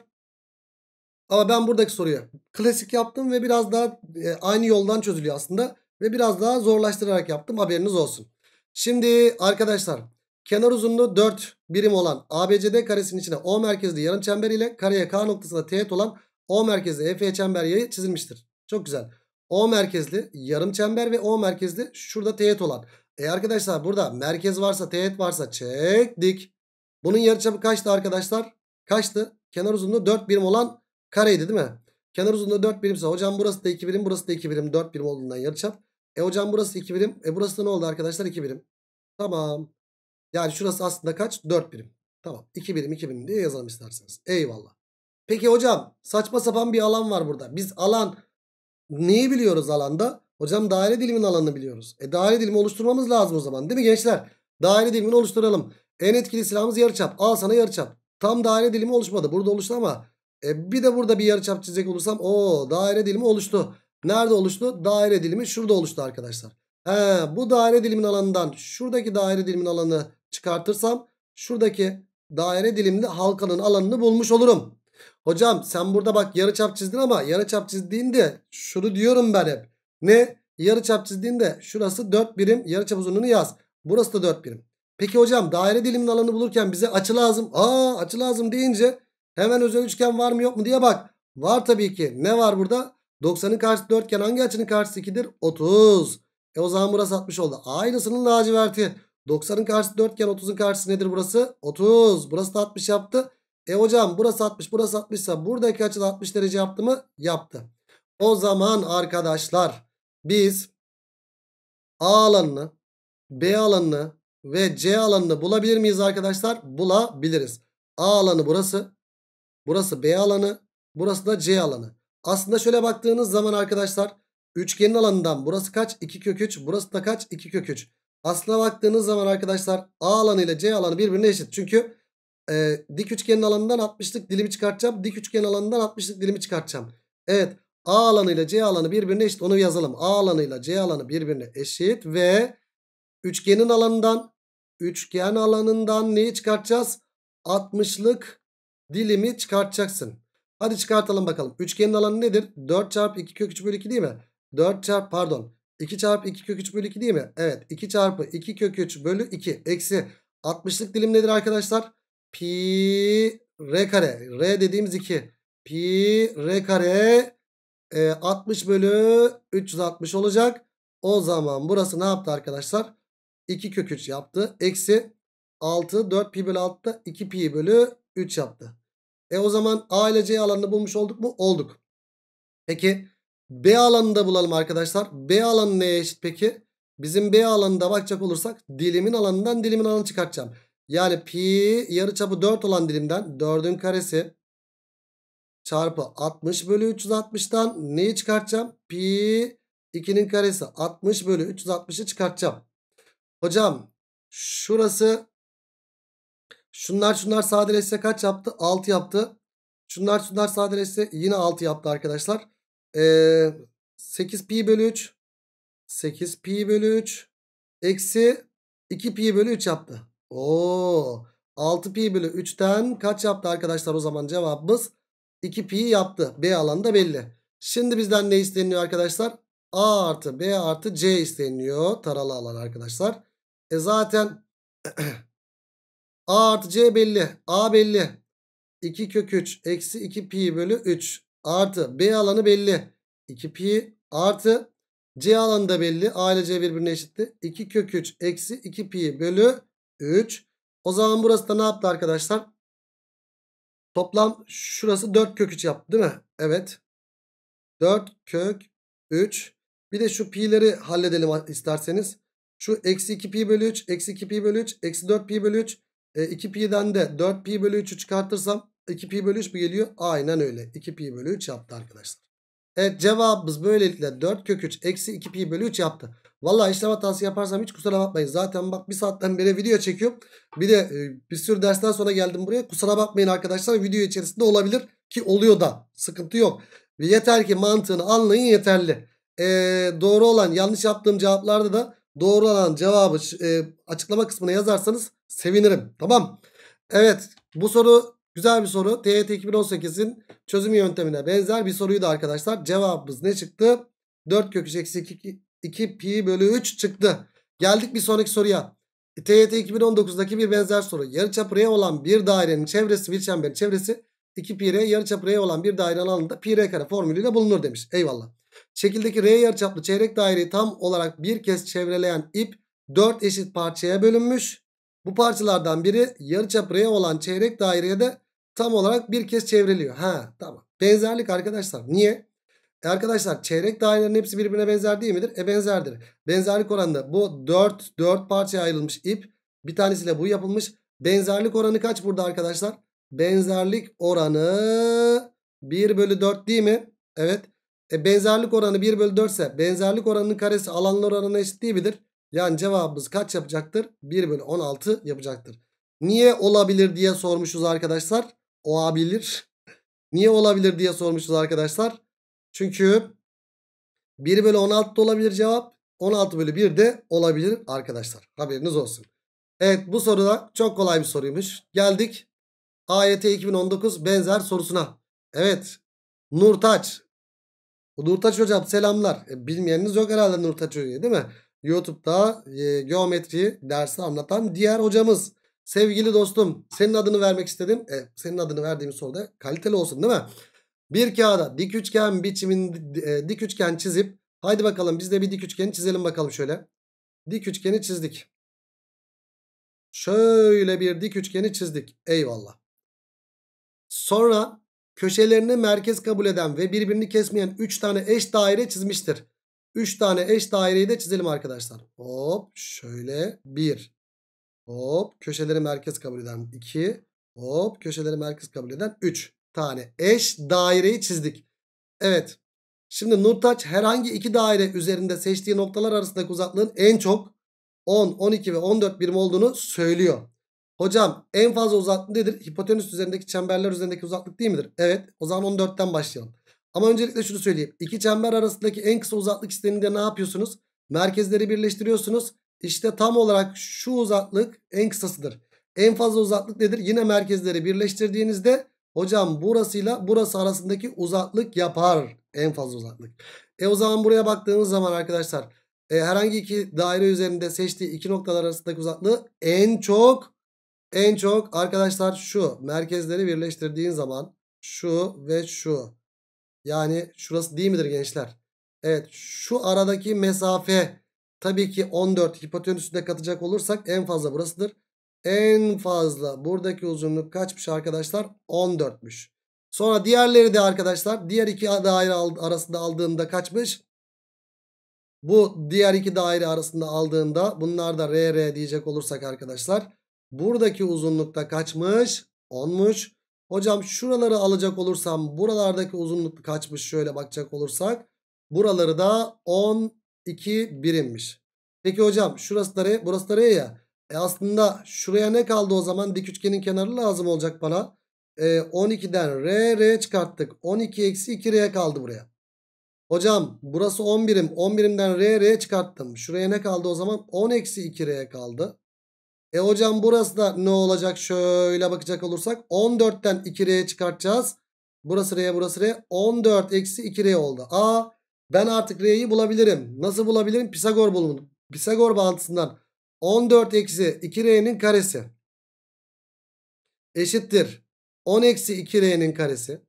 A: Ama ben buradaki soruyu klasik yaptım ve biraz daha e, aynı yoldan çözülüyor aslında ve biraz daha zorlaştırarak yaptım haberiniz olsun. Şimdi arkadaşlar kenar uzunluğu 4 birim olan ABCD karesinin içine O merkezli yarım çember ile kareye K noktasında teğet olan O merkezli EF çember yayı çizilmiştir. Çok güzel. O merkezli yarım çember ve O merkezli şurada teğet olan. E arkadaşlar burada merkez varsa teğet varsa çektik. Bunun yarıçapı kaçtı arkadaşlar? Kaçtı? Kenar uzunluğu 4 birim olan kareydi değil mi? Kenar uzunluğu 4 birimse hocam burası da 2 birim burası da 2 birim 4 birim olduğundan yarıçap. E hocam burası 2 birim. E burası da ne oldu arkadaşlar? 2 birim. Tamam. Yani şurası aslında kaç? 4 birim. Tamam. 2 birim 2 birim diye yazalım isterseniz. Eyvallah. Peki hocam saçma sapan bir alan var burada. Biz alan Neyi biliyoruz alanda? Hocam daire dilimin alanını biliyoruz. E daire dilimi oluşturmamız lazım o zaman değil mi gençler? Daire dilimini oluşturalım. En etkili silahımız yarıçap. Al sana yarıçap. Tam daire dilimi oluşmadı. Burada oluştu ama e, bir de burada bir yarıçap çizecek olursam o daire dilimi oluştu. Nerede oluştu? Daire dilimi şurada oluştu arkadaşlar. He, bu daire dilimin alanından şuradaki daire dilimin alanı çıkartırsam şuradaki daire dilimli halkanın alanını bulmuş olurum. Hocam sen burada bak yarı çap çizdin ama yarı çap çizdiğinde şunu diyorum ben hep. Ne? çap çizdiğinde şurası 4 birim yarı çap uzunluğunu yaz. Burası da 4 birim. Peki hocam daire dilimin alanı bulurken bize açı lazım. Aa açı lazım deyince hemen özel üçgen var mı yok mu diye bak. Var tabii ki. Ne var burada? 90'ın karşısı 4 iken hangi açının karşısı 2'dir? 30. E o zaman burası 60 oldu. Aynısının laciverti. 90'ın karşısı 4 iken 30'un karşısı nedir burası? 30. Burası da 60 yaptı. E hocam burası 60 burası 60 ise buradaki açı 60 derece yaptı mı? Yaptı. O zaman arkadaşlar biz A alanını, B alanını ve C alanını bulabilir miyiz arkadaşlar? Bulabiliriz. A alanı burası. Burası B alanı. Burası da C alanı. Aslında şöyle baktığınız zaman arkadaşlar üçgenin alanından burası kaç? 2 kök 3. Burası da kaç? 2 kök 3. Aslına baktığınız zaman arkadaşlar A alanı ile C alanı birbirine eşit. Çünkü e, dik üçgenin alanından 60'lık dilimi çıkartacağım. Dik üçgen alanından 60'lık dilimi çıkartacağım. Evet A alanıyla C alanı birbirine eşit. Onu yazalım. A alanıyla C alanı birbirine eşit ve üçgenin alanından üçgen alanından neyi çıkartacağız? 60'lık dilimi çıkartacaksın. Hadi çıkartalım bakalım. Üçgenin alanı nedir? 4 çarpı 2 kök 3 bölü 2 değil mi? 4 çarpı pardon. 2 çarpı 2 kök 3 bölü 2 değil mi? Evet. 2 çarpı 2 kök 3 bölü 2 eksi 60'lık dilim nedir arkadaşlar? pi r kare. R dediğimiz 2. Pi r kare e, 60 bölü 360 olacak. O zaman burası ne yaptı arkadaşlar? 2 kök 3 yaptı. Eksi 6 4 pi bölü 6 da 2 pi bölü 3 yaptı. E o zaman A ile C alanını bulmuş olduk mu? Olduk. Peki B alanını da bulalım arkadaşlar. B alanı neye eşit peki? Bizim B alanında bakacak olursak dilimin alanından dilimin alanı çıkartacağım. Yani pi yarıçapı 4 olan dilimden 4'ün karesi çarpı 60 bölü 360'tan neyi çıkartacağım? Pi 2'nin karesi 60 bölü 360'ı çıkartacağım. Hocam şurası şunlar şunlar sadeleşse kaç yaptı? 6 yaptı. Şunlar şunlar sadeleşse yine 6 yaptı arkadaşlar. Ee, 8 pi bölü 3 8 pi bölü 3 eksi 2 pi bölü 3 yaptı. Oo, 6 pi bölü 3'ten kaç yaptı arkadaşlar o zaman cevabımız? 2 pi yaptı. B alanı da belli. Şimdi bizden ne isteniyor arkadaşlar? A artı B artı C isteniyor taralı alan arkadaşlar. E zaten A artı C belli. A belli. 2 kök 3 eksi 2 pi bölü 3 artı B alanı belli. 2 pi artı C alanı da belli. A ile C birbirine eşitti. 2 kök 3 eksi 2 pi bölü 3. O zaman burası da ne yaptı arkadaşlar? Toplam şurası 4 kök 3 yaptı değil mi? Evet. 4 kök 3. Bir de şu pi'leri halledelim isterseniz. Şu eksi 2 pi bölü 3, eksi 2 pi bölü 3, eksi 4 pi bölü 3. E, 2 pi'den de 4 pi bölü 3'ü çıkartırsam 2 pi bölü 3 mi geliyor? Aynen öyle. 2 pi bölü 3 yaptı arkadaşlar. Evet cevabımız böylelikle 4 kök 3 eksi 2 pi bölü 3 yaptı. Valla işlem hatası yaparsam hiç kusura bakmayın. Zaten bak bir saatten beri video çekiyorum. Bir de e, bir sürü dersten sonra geldim buraya. Kusura bakmayın arkadaşlar video içerisinde olabilir ki oluyor da sıkıntı yok. Yeter ki mantığını anlayın yeterli. Ee, doğru olan yanlış yaptığım cevaplarda da doğru olan cevabı e, açıklama kısmına yazarsanız sevinirim. Tamam. Evet bu soru Güzel bir soru. TYT 2018'in e çözüm yöntemine benzer bir soruydu arkadaşlar. Cevabımız ne çıktı? 4 kök 2, 2, pi bölü 3 çıktı. Geldik bir sonraki soruya. TYT 2019'daki e bir benzer soru. Yarıçap R olan bir dairenin çevresi, bir çemberin çevresi 2 pi R yarıçap R olan bir dairenin alanında pi R kare formülüyle bulunur demiş. Eyvallah. Şekildeki R yarıçaplı çeyrek daireyi tam olarak bir kez çevreleyen ip 4 eşit parçaya bölünmüş. Bu parçalardan biri yarıçap R olan çeyrek daireye de tam olarak bir kez çevriliyor Ha tamam. Benzerlik arkadaşlar. Niye? E arkadaşlar çeyrek dairelerin hepsi birbirine benzer değil midir? E benzerdir. Benzerlik oranında bu 4 4 parçaya ayrılmış ip bir tanesiyle bu yapılmış. Benzerlik oranı kaç burada arkadaşlar? Benzerlik oranı 1 bölü 4 değil mi? Evet. E benzerlik oranı 1 bölü 4 ise benzerlik oranının karesi alanlar oranına eşit değil midir? Yani cevabımız kaç yapacaktır? 1 bölü 16 yapacaktır. Niye olabilir diye sormuşuz arkadaşlar olabilir. Niye olabilir diye sormuşuz arkadaşlar. Çünkü 1 bölü 16 da olabilir cevap. 16 bölü 1 de olabilir arkadaşlar. Haberiniz olsun. Evet bu soruda çok kolay bir soruymuş. Geldik AYT 2019 benzer sorusuna. Evet Nurtaç. Nurtaç hocam selamlar. E, bilmeyeniniz yok herhalde Nurtaç hocayı değil mi? Youtube'da e, geometri dersi anlatan diğer hocamız. Sevgili dostum senin adını vermek istedim. E, senin adını verdiğim soruda kaliteli olsun değil mi? Bir kağıda dik üçgen biçiminde e, dik üçgen çizip haydi bakalım biz de bir dik üçgeni çizelim bakalım şöyle. Dik üçgeni çizdik. Şöyle bir dik üçgeni çizdik. Eyvallah. Sonra köşelerini merkez kabul eden ve birbirini kesmeyen 3 tane eş daire çizmiştir. 3 tane eş daireyi de çizelim arkadaşlar. Hop şöyle 1, Hop köşeleri merkez kabul eden 2. Hop köşeleri merkez kabul eden 3 tane eş daireyi çizdik. Evet. Şimdi Nurtaç herhangi iki daire üzerinde seçtiği noktalar arasındaki uzaklığın en çok 10, 12 ve 14 birim olduğunu söylüyor. Hocam en fazla uzaklık nedir? Hipotenüs üzerindeki çemberler üzerindeki uzaklık değil midir? Evet. O zaman 14'ten başlayalım. Ama öncelikle şunu söyleyeyim. İki çember arasındaki en kısa uzaklık isteninde ne yapıyorsunuz? Merkezleri birleştiriyorsunuz. İşte tam olarak şu uzaklık en kısasıdır. En fazla uzaklık nedir? Yine merkezleri birleştirdiğinizde hocam burasıyla burası arasındaki uzaklık yapar. En fazla uzaklık. E o zaman buraya baktığımız zaman arkadaşlar e, herhangi iki daire üzerinde seçtiği iki noktalar arasındaki uzaklığı en çok en çok arkadaşlar şu merkezleri birleştirdiğin zaman şu ve şu. Yani şurası değil midir gençler? Evet şu aradaki mesafe Tabii ki 14 hipotenüsü de katacak olursak en fazla burasıdır. En fazla buradaki uzunluk kaçmış arkadaşlar? 14'müş. Sonra diğerleri de arkadaşlar diğer iki daire arasında aldığımda kaçmış? Bu diğer iki daire arasında aldığında bunlar da RR diyecek olursak arkadaşlar. Buradaki uzunlukta kaçmış? 10'muş. Hocam şuraları alacak olursam buralardaki uzunluk kaçmış şöyle bakacak olursak. Buraları da 10 2 birimmiş. Peki hocam şurası da R burası da R ya. E aslında şuraya ne kaldı o zaman? Dik üçgenin kenarı lazım olacak bana. E, 12'den R, R çıkarttık. 12 eksi 2 R kaldı buraya. Hocam burası 10 birim. 10 birimden R, R çıkarttım. Şuraya ne kaldı o zaman? 10 eksi 2 R kaldı. E hocam burası da ne olacak? Şöyle bakacak olursak 14'ten 2 R çıkartacağız. Burası R, burası R. 14 eksi 2 R oldu. A ben artık R'yi bulabilirim. Nasıl bulabilirim? Pisagor bulun. Pisagor bağıntısından 14 eksi 2R'nin karesi eşittir 10 eksi 2R'nin karesi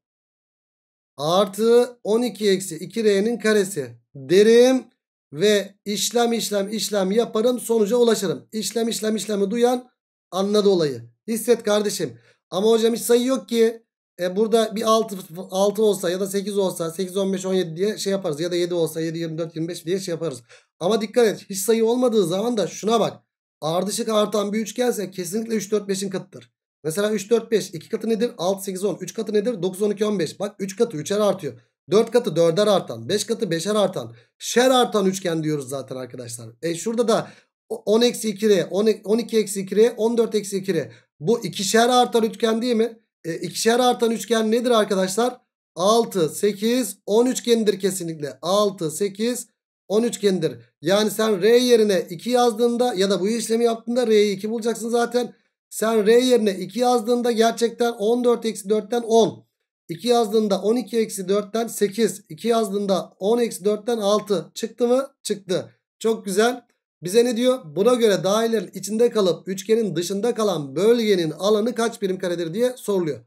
A: artı 12 eksi 2R'nin karesi derim ve işlem işlem işlem yaparım sonuca ulaşırım. İşlem işlem işlemi duyan anladı olayı. Hisset kardeşim. Ama hocam hiç sayı yok ki. E burada bir 6, 6 olsa ya da 8 olsa 8, 15, 17 diye şey yaparız. Ya da 7 olsa 7, 24, 25 diye şey yaparız. Ama dikkat et hiç sayı olmadığı zaman da şuna bak. Ardışık artan bir üçgense kesinlikle 3, 4, 5'in katıdır. Mesela 3, 4, 5. 2 katı nedir? 6, 8, 10. 3 katı nedir? 9, 12, 15. Bak 3 katı 3'er artıyor. 4 katı 4'er artan. 5 katı 5'er artan. Şer artan üçgen diyoruz zaten arkadaşlar. E şurada da 10 eksi 2 r, 12 eksi 2 r, 14 eksi 2 r. Bu ikişer artan üçgen değil mi? E, ikişer artan üçgen nedir arkadaşlar? 6, 8, 10 üçgenidir kesinlikle. 6, 8, 10 üçgenidir. Yani sen R yerine 2 yazdığında ya da bu işlemi yaptığında R'yi 2 bulacaksın zaten. Sen R yerine 2 yazdığında gerçekten 14 eksi 4'ten 10. 2 yazdığında 12 eksi 4'ten 8. 2 yazdığında 10 eksi 4'ten 6. Çıktı mı? Çıktı. Çok güzel. Bize ne diyor? Buna göre dairenin içinde kalıp üçgenin dışında kalan bölgenin alanı kaç birim karedir diye soruluyor.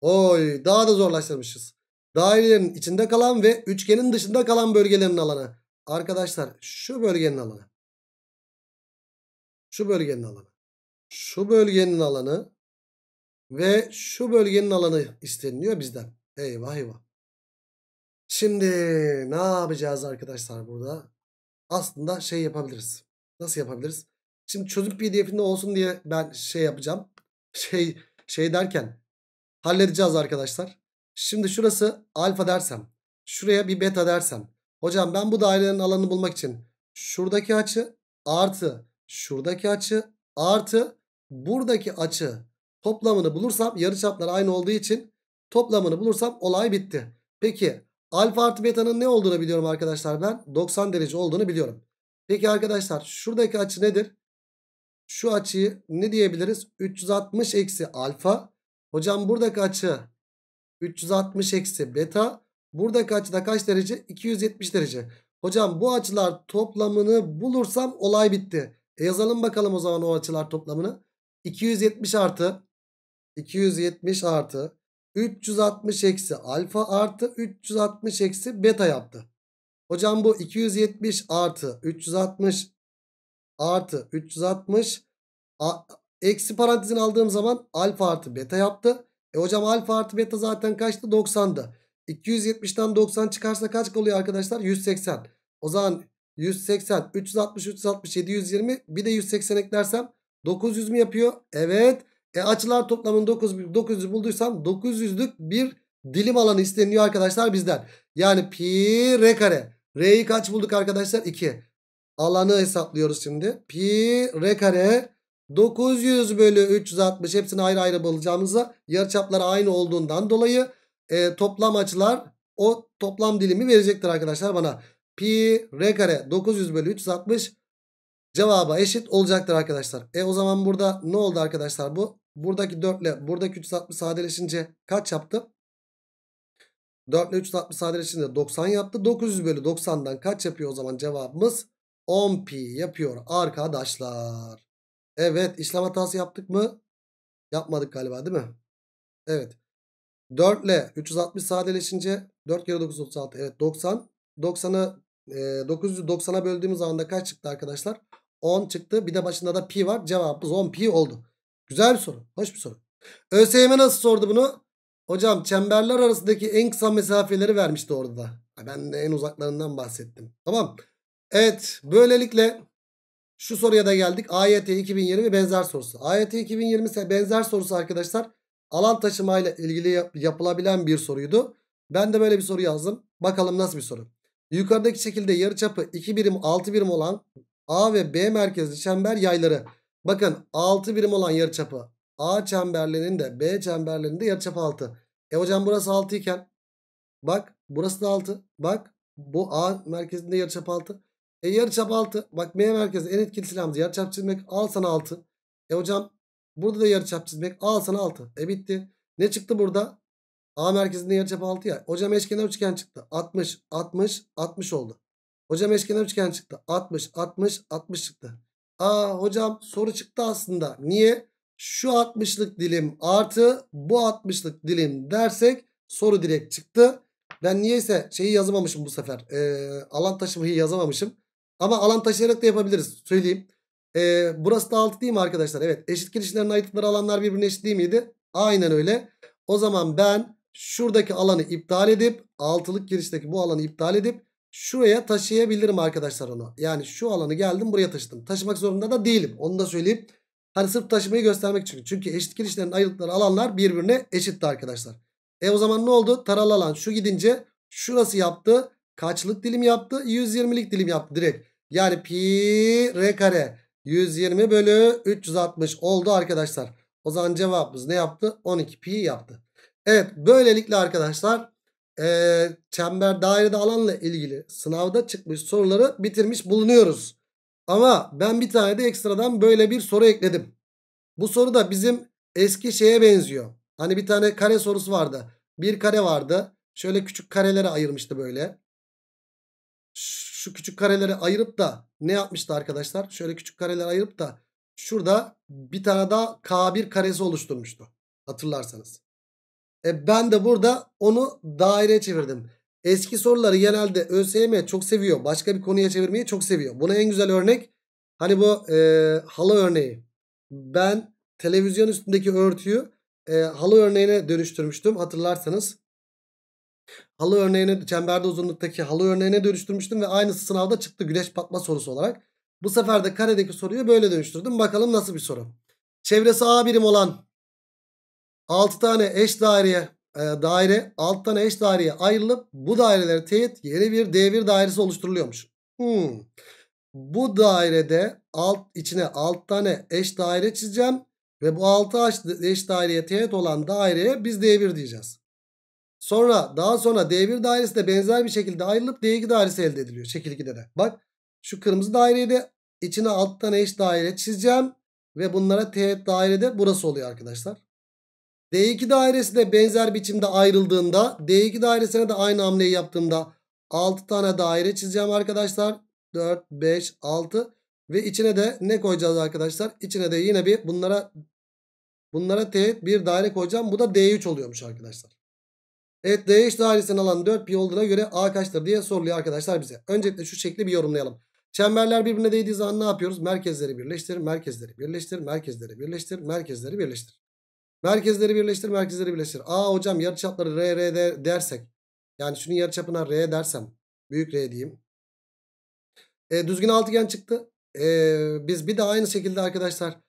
A: Oy daha da zorlaştırmışız. Dairelerin içinde kalan ve üçgenin dışında kalan bölgelerin alanı. Arkadaşlar şu bölgenin alanı. Şu bölgenin alanı. Şu bölgenin alanı. Ve şu bölgenin alanı isteniliyor bizden. Eyvah eyvah. Şimdi ne yapacağız arkadaşlar burada? Aslında şey yapabiliriz. Nasıl yapabiliriz? Şimdi çözüm pdf'inde olsun diye ben şey yapacağım. Şey şey derken halledeceğiz arkadaşlar. Şimdi şurası alfa dersem. Şuraya bir beta dersem. Hocam ben bu dairenin alanını bulmak için şuradaki açı artı şuradaki açı artı buradaki açı toplamını bulursam yarıçaplar aynı olduğu için toplamını bulursam olay bitti. Peki alfa artı beta'nın ne olduğunu biliyorum arkadaşlar ben. 90 derece olduğunu biliyorum. Peki arkadaşlar şuradaki açı nedir? Şu açıyı ne diyebiliriz? 360 eksi alfa. Hocam buradaki açı 360 eksi beta. Buradaki açı da kaç derece? 270 derece. Hocam bu açılar toplamını bulursam olay bitti. E yazalım bakalım o zaman o açılar toplamını. 270 artı 270 artı 360 eksi alfa artı 360 eksi beta yaptı. Hocam bu 270 artı 360 artı 360 eksi parantezin aldığım zaman alfa artı beta yaptı. E hocam alfa artı beta zaten kaçtı? 90'dı. 270'ten 90 çıkarsa kaç kalıyor arkadaşlar? 180. O zaman 180, 360, 360, 720 bir de 180 eklersem 900 mü yapıyor? Evet. E açılar toplamının 900 bulduysam 900'lük bir Dilim alanı isteniyor arkadaşlar bizden. Yani pi r kare. R'yi kaç bulduk arkadaşlar? 2. Alanı hesaplıyoruz şimdi. Pi r kare 900 bölü 360 hepsini ayrı ayrı bulacağımızda yarıçapları aynı olduğundan dolayı e, toplam açılar o toplam dilimi verecektir arkadaşlar bana. Pi r kare 900 bölü 360 cevaba eşit olacaktır arkadaşlar. E o zaman burada ne oldu arkadaşlar bu? Buradaki 4 ile buradaki 360 sadeleşince kaç yaptı? 4 ile 3 60 sadeleşince 90 yaptı. 900 bölü 90'dan kaç yapıyor o zaman cevabımız? 10 pi yapıyor arkadaşlar. Evet işlem hatası yaptık mı? Yapmadık galiba değil mi? Evet. 4 ile 360 sadeleşince 4 kere 9 36 evet 90. 90'ı e, 990'a böldüğümüz anda kaç çıktı arkadaşlar? 10 çıktı. Bir de başında da pi var. Cevabımız 10 pi oldu. Güzel bir soru. Hoş bir soru. ÖSYM nasıl sordu bunu? Hocam çemberler arasındaki en kısa mesafeleri vermişti orada Ben de en uzaklarından bahsettim. Tamam. Evet böylelikle şu soruya da geldik. AYT 2020 benzer sorusu. AYT 2020 benzer sorusu arkadaşlar. Alan taşımayla ilgili yapılabilen bir soruydu. Ben de böyle bir soru yazdım. Bakalım nasıl bir soru. Yukarıdaki şekilde yarıçapı 2 birim 6 birim olan A ve B merkezli çember yayları. Bakın 6 birim olan yarıçapı A çemberlerinin de B çemberlerinin de yarıçap 6. E hocam burası 6 iken bak burası da 6. Bak bu A merkezinde yarıçap 6. E yarıçap 6. Bak M merkezi en etkili silahımız yarıçap çizmek al sana 6. E hocam burada da yarıçap çizmek al sana 6. E bitti. Ne çıktı burada? A merkezinde yarıçap 6 ya. Hocam eşkenar üçgen çıktı. 60, 60, 60 oldu. Hocam eşkenar üçgen çıktı. 60, 60, 60 çıktı. Aa hocam soru çıktı aslında. Niye? şu 60'lık dilim artı bu 60'lık dilim dersek soru direkt çıktı. Ben niyeyse şeyi yazamamışım bu sefer. Ee, alan taşımayı yazamamışım. Ama alan taşıyarak da yapabiliriz söyleyeyim. Ee, burası da 6 değil mi arkadaşlar? Evet eşit girişlerin ayırdıkları alanlar birbirine eşit değil miydi? Aynen öyle. O zaman ben şuradaki alanı iptal edip 6'lık girişteki bu alanı iptal edip şuraya taşıyabilirim arkadaşlar onu. Yani şu alanı geldim buraya taşıdım. Taşımak zorunda da değilim. Onu da söyleyeyim. Hani sırf taşımayı göstermek için. Çünkü eşit kirişlerin ayrılıkları alanlar birbirine eşitti arkadaşlar. E o zaman ne oldu? Taralı alan şu gidince şurası yaptı. Kaçlık dilim yaptı? 120'lik dilim yaptı direkt. Yani pi r kare 120 bölü 360 oldu arkadaşlar. O zaman cevabımız ne yaptı? 12 pi yaptı. Evet böylelikle arkadaşlar e, çember dairede alanla ilgili sınavda çıkmış soruları bitirmiş bulunuyoruz. Ama ben bir tane de ekstradan böyle bir soru ekledim. Bu soru da bizim eski şeye benziyor. Hani bir tane kare sorusu vardı. Bir kare vardı. Şöyle küçük karelere ayırmıştı böyle. Şu küçük kareleri ayırıp da ne yapmıştı arkadaşlar? Şöyle küçük kareleri ayırıp da şurada bir tane daha K1 karesi oluşturmuştu. Hatırlarsanız. E ben de burada onu daire çevirdim. Eski soruları genelde ÖSYM çok seviyor. Başka bir konuya çevirmeyi çok seviyor. Buna en güzel örnek hani bu e, halı örneği. Ben televizyon üstündeki örtüyü e, halı örneğine dönüştürmüştüm hatırlarsanız. Halı örneğine çemberde uzunluktaki halı örneğine dönüştürmüştüm ve aynısı sınavda çıktı güneş patma sorusu olarak. Bu sefer de karedeki soruyu böyle dönüştürdüm. Bakalım nasıl bir soru. Çevresi A birim olan 6 tane eş daireye ee, daire alt tane eş daireye ayrılıp bu daireler teğet yeri bir D1 dairesi oluşturuluyormuş. Hmm. Bu dairede alt içine alt tane eş daire çizeceğim. Ve bu 6 eş daireye teğet olan daireye biz D1 diyeceğiz. Sonra daha sonra D1 dairesi de benzer bir şekilde ayrılıp D2 dairesi elde ediliyor. Şekil 2'de de. Bak şu kırmızı daireyi de içine alttan eş daire çizeceğim. Ve bunlara teğet dairede burası oluyor arkadaşlar. D2 dairesi de benzer biçimde ayrıldığında D2 dairesine de aynı hamleyi yaptığımda 6 tane daire çizeceğim arkadaşlar. 4, 5, 6 ve içine de ne koyacağız arkadaşlar? İçine de yine bir bunlara bunlara teğet bir daire koyacağım. Bu da D3 oluyormuş arkadaşlar. Evet D3 dairesinin alan 4 pi olduğuna göre A kaçtır diye soruluyor arkadaşlar bize. Öncelikle şu şekli bir yorumlayalım. Çemberler birbirine değdiği zaman ne yapıyoruz? Merkezleri birleştir, merkezleri birleştir, merkezleri birleştir, merkezleri birleştir. Merkezleri birleştir merkezleri birleştir. Aa hocam yarıçapları R R de dersek. Yani şunun yarıçapına R dersem. Büyük R diyeyim. E, düzgün altıgen çıktı. E, biz bir de aynı şekilde arkadaşlar.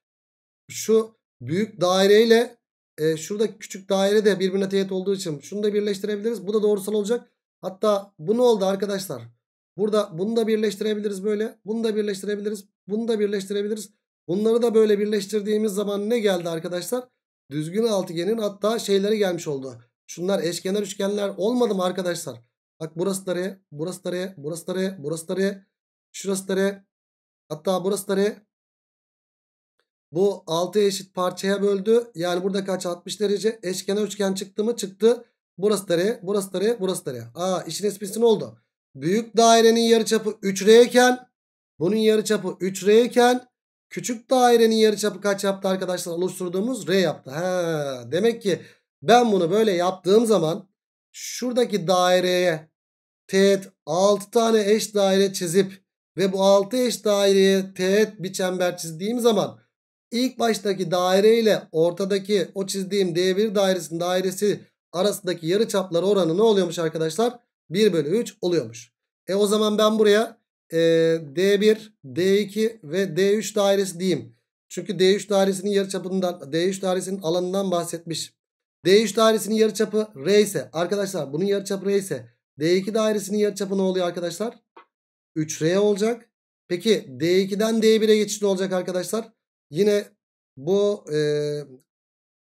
A: Şu büyük daireyle e, şuradaki küçük daire de birbirine teyit olduğu için şunu da birleştirebiliriz. Bu da doğrusal olacak. Hatta bu ne oldu arkadaşlar? Burada bunu da birleştirebiliriz böyle. Bunu da birleştirebiliriz. Bunu da birleştirebiliriz. Bunları da böyle birleştirdiğimiz zaman ne geldi arkadaşlar? Düzgün altıgenin hatta şeyleri gelmiş oldu. Şunlar eşkenar üçgenler olmadı mı arkadaşlar? Bak burası da R, burası da R, burası da R, burası da R, şurası da R. Hatta burası da R. Bu 6 eşit parçaya böldü. Yani burada kaç? 60 derece. Eşkenar üçgen çıktı mı? Çıktı. Burası da R, burası da R, burası da R. Aa işin esprisi ne oldu? Büyük dairenin yarıçapı 3R bunun yarıçapı 3R Küçük dairenin yarıçapı kaç yaptı arkadaşlar? Oluşturduğumuz R yaptı. Ha, demek ki ben bunu böyle yaptığım zaman şuradaki daireye teğet 6 tane eş daire çizip ve bu 6 eş daireye teğet bir çember çizdiğim zaman ilk baştaki daire ile ortadaki o çizdiğim D1 dairesinin dairesi arasındaki yarı oranı ne oluyormuş arkadaşlar? 1 bölü 3 oluyormuş. E o zaman ben buraya e, D1, D2 ve D3 dairesi diyeyim. Çünkü D3 dairesinin yarıçapından, D3 dairesinin alanından bahsetmiş. D3 dairesinin yarıçapı R ise arkadaşlar bunun yarıçapı R ise D2 dairesinin yarıçapı ne oluyor arkadaşlar? 3R olacak. Peki D2'den D1'e geçiş ne olacak arkadaşlar? Yine bu e,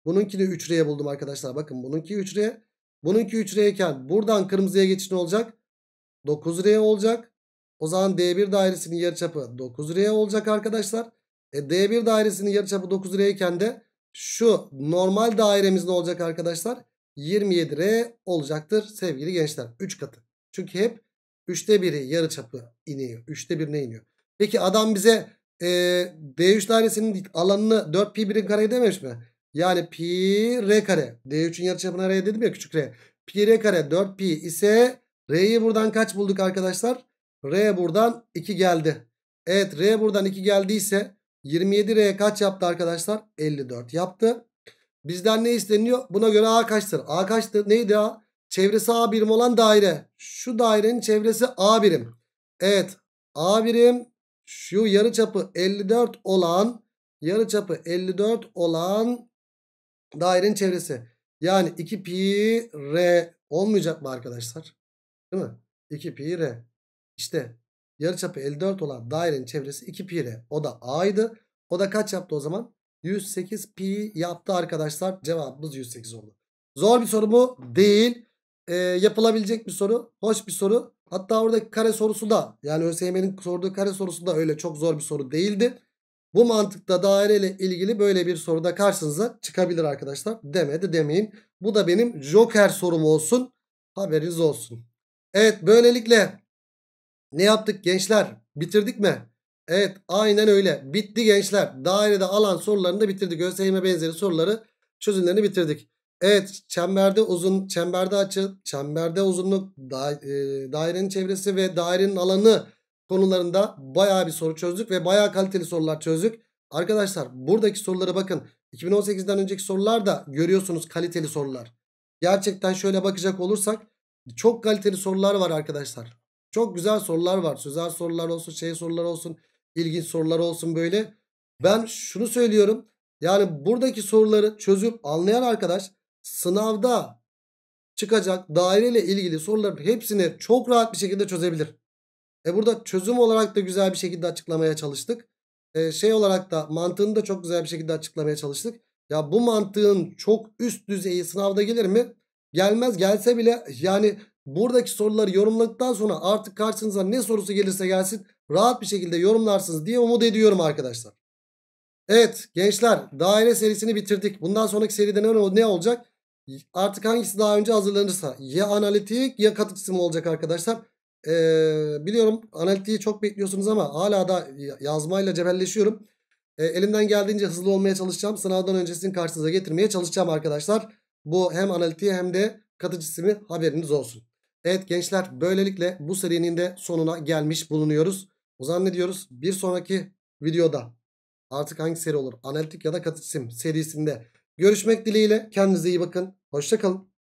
A: bununkini 3 r buldum arkadaşlar. Bakın bununki 3R. Bununki 3R iken buradan kırmızıya geçiş ne olacak? 9R olacak. O zaman D1 dairesinin yarıçapı 9R olacak arkadaşlar. E, D1 dairesinin yarıçapı 9R iken de şu normal dairemiz ne olacak arkadaşlar? 27R olacaktır sevgili gençler. 3 katı. Çünkü hep 3'te 1'i yarıçapı iniyor. 3'te 1'ine iniyor. Peki adam bize e, D3 dairesinin alanını 4 pi 1'in kare demiş mi? Yani pi r kare. D3'ün yarıçapına r dedim ya küçük r. Pi r kare 4 pi ise r'yi buradan kaç bulduk arkadaşlar? R buradan 2 geldi. Evet R buradan 2 geldiyse 27 R kaç yaptı arkadaşlar? 54 yaptı. Bizden ne isteniyor? Buna göre A kaçtır? A kaçtı? Neydi A? Çevresi A birim olan daire. Şu dairenin çevresi A birim. Evet A birim şu yarı çapı 54 olan yarı çapı 54 olan dairenin çevresi. Yani 2 pi r olmayacak mı arkadaşlar? Değil mi? 2 pi r. İşte yarıçapı 54 olan dairenin çevresi 2 pi ile. O da a'ydı. O da kaç yaptı o zaman? 108 pi yaptı arkadaşlar. Cevabımız 108 oldu. Zor bir soru mu? Değil. E, yapılabilecek bir soru. Hoş bir soru. Hatta oradaki kare sorusu da yani ÖSYM'nin sorduğu kare sorusu da öyle çok zor bir soru değildi. Bu mantıkta daire ile ilgili böyle bir soruda karşınıza çıkabilir arkadaşlar. Demedi demeyin. Bu da benim joker sorum olsun. Haberiniz olsun. Evet böylelikle ne yaptık gençler? Bitirdik mi? Evet aynen öyle. Bitti gençler. Dairede alan sorularını da bitirdik. ÖSYM benzeri soruları çözümlerini bitirdik. Evet çemberde uzun, çemberde açı, çemberde uzunluk, da, e, dairenin çevresi ve dairenin alanı konularında baya bir soru çözdük ve baya kaliteli sorular çözdük. Arkadaşlar buradaki soruları bakın. 2018'den önceki sorular da görüyorsunuz kaliteli sorular. Gerçekten şöyle bakacak olursak çok kaliteli sorular var arkadaşlar. Çok güzel sorular var. Sözel sorular olsun, şey sorular olsun, ilginç sorular olsun böyle. Ben şunu söylüyorum. Yani buradaki soruları çözüp anlayan arkadaş sınavda çıkacak daireyle ilgili soruların hepsini çok rahat bir şekilde çözebilir. E burada çözüm olarak da güzel bir şekilde açıklamaya çalıştık. E şey olarak da mantığını da çok güzel bir şekilde açıklamaya çalıştık. Ya bu mantığın çok üst düzeyi sınavda gelir mi? Gelmez gelse bile yani Buradaki soruları yorumladıktan sonra artık karşınıza ne sorusu gelirse gelsin rahat bir şekilde yorumlarsınız diye umut ediyorum arkadaşlar. Evet gençler daire serisini bitirdik. Bundan sonraki seride ne, ne olacak? Artık hangisi daha önce hazırlanırsa ya analitik ya katı cisim olacak arkadaşlar. Ee, biliyorum analitiği çok bekliyorsunuz ama hala da yazmayla cebelleşiyorum. Ee, elimden geldiğince hızlı olmaya çalışacağım. Sınavdan öncesini karşınıza getirmeye çalışacağım arkadaşlar. Bu hem analitiği hem de katı cisimi haberiniz olsun. Evet gençler böylelikle bu serinin de sonuna gelmiş bulunuyoruz. O zaman ne diyoruz? Bir sonraki videoda artık hangi seri olur? Analitik ya da katı cisim serisinde görüşmek dileğiyle. Kendinize iyi bakın. Hoşçakalın.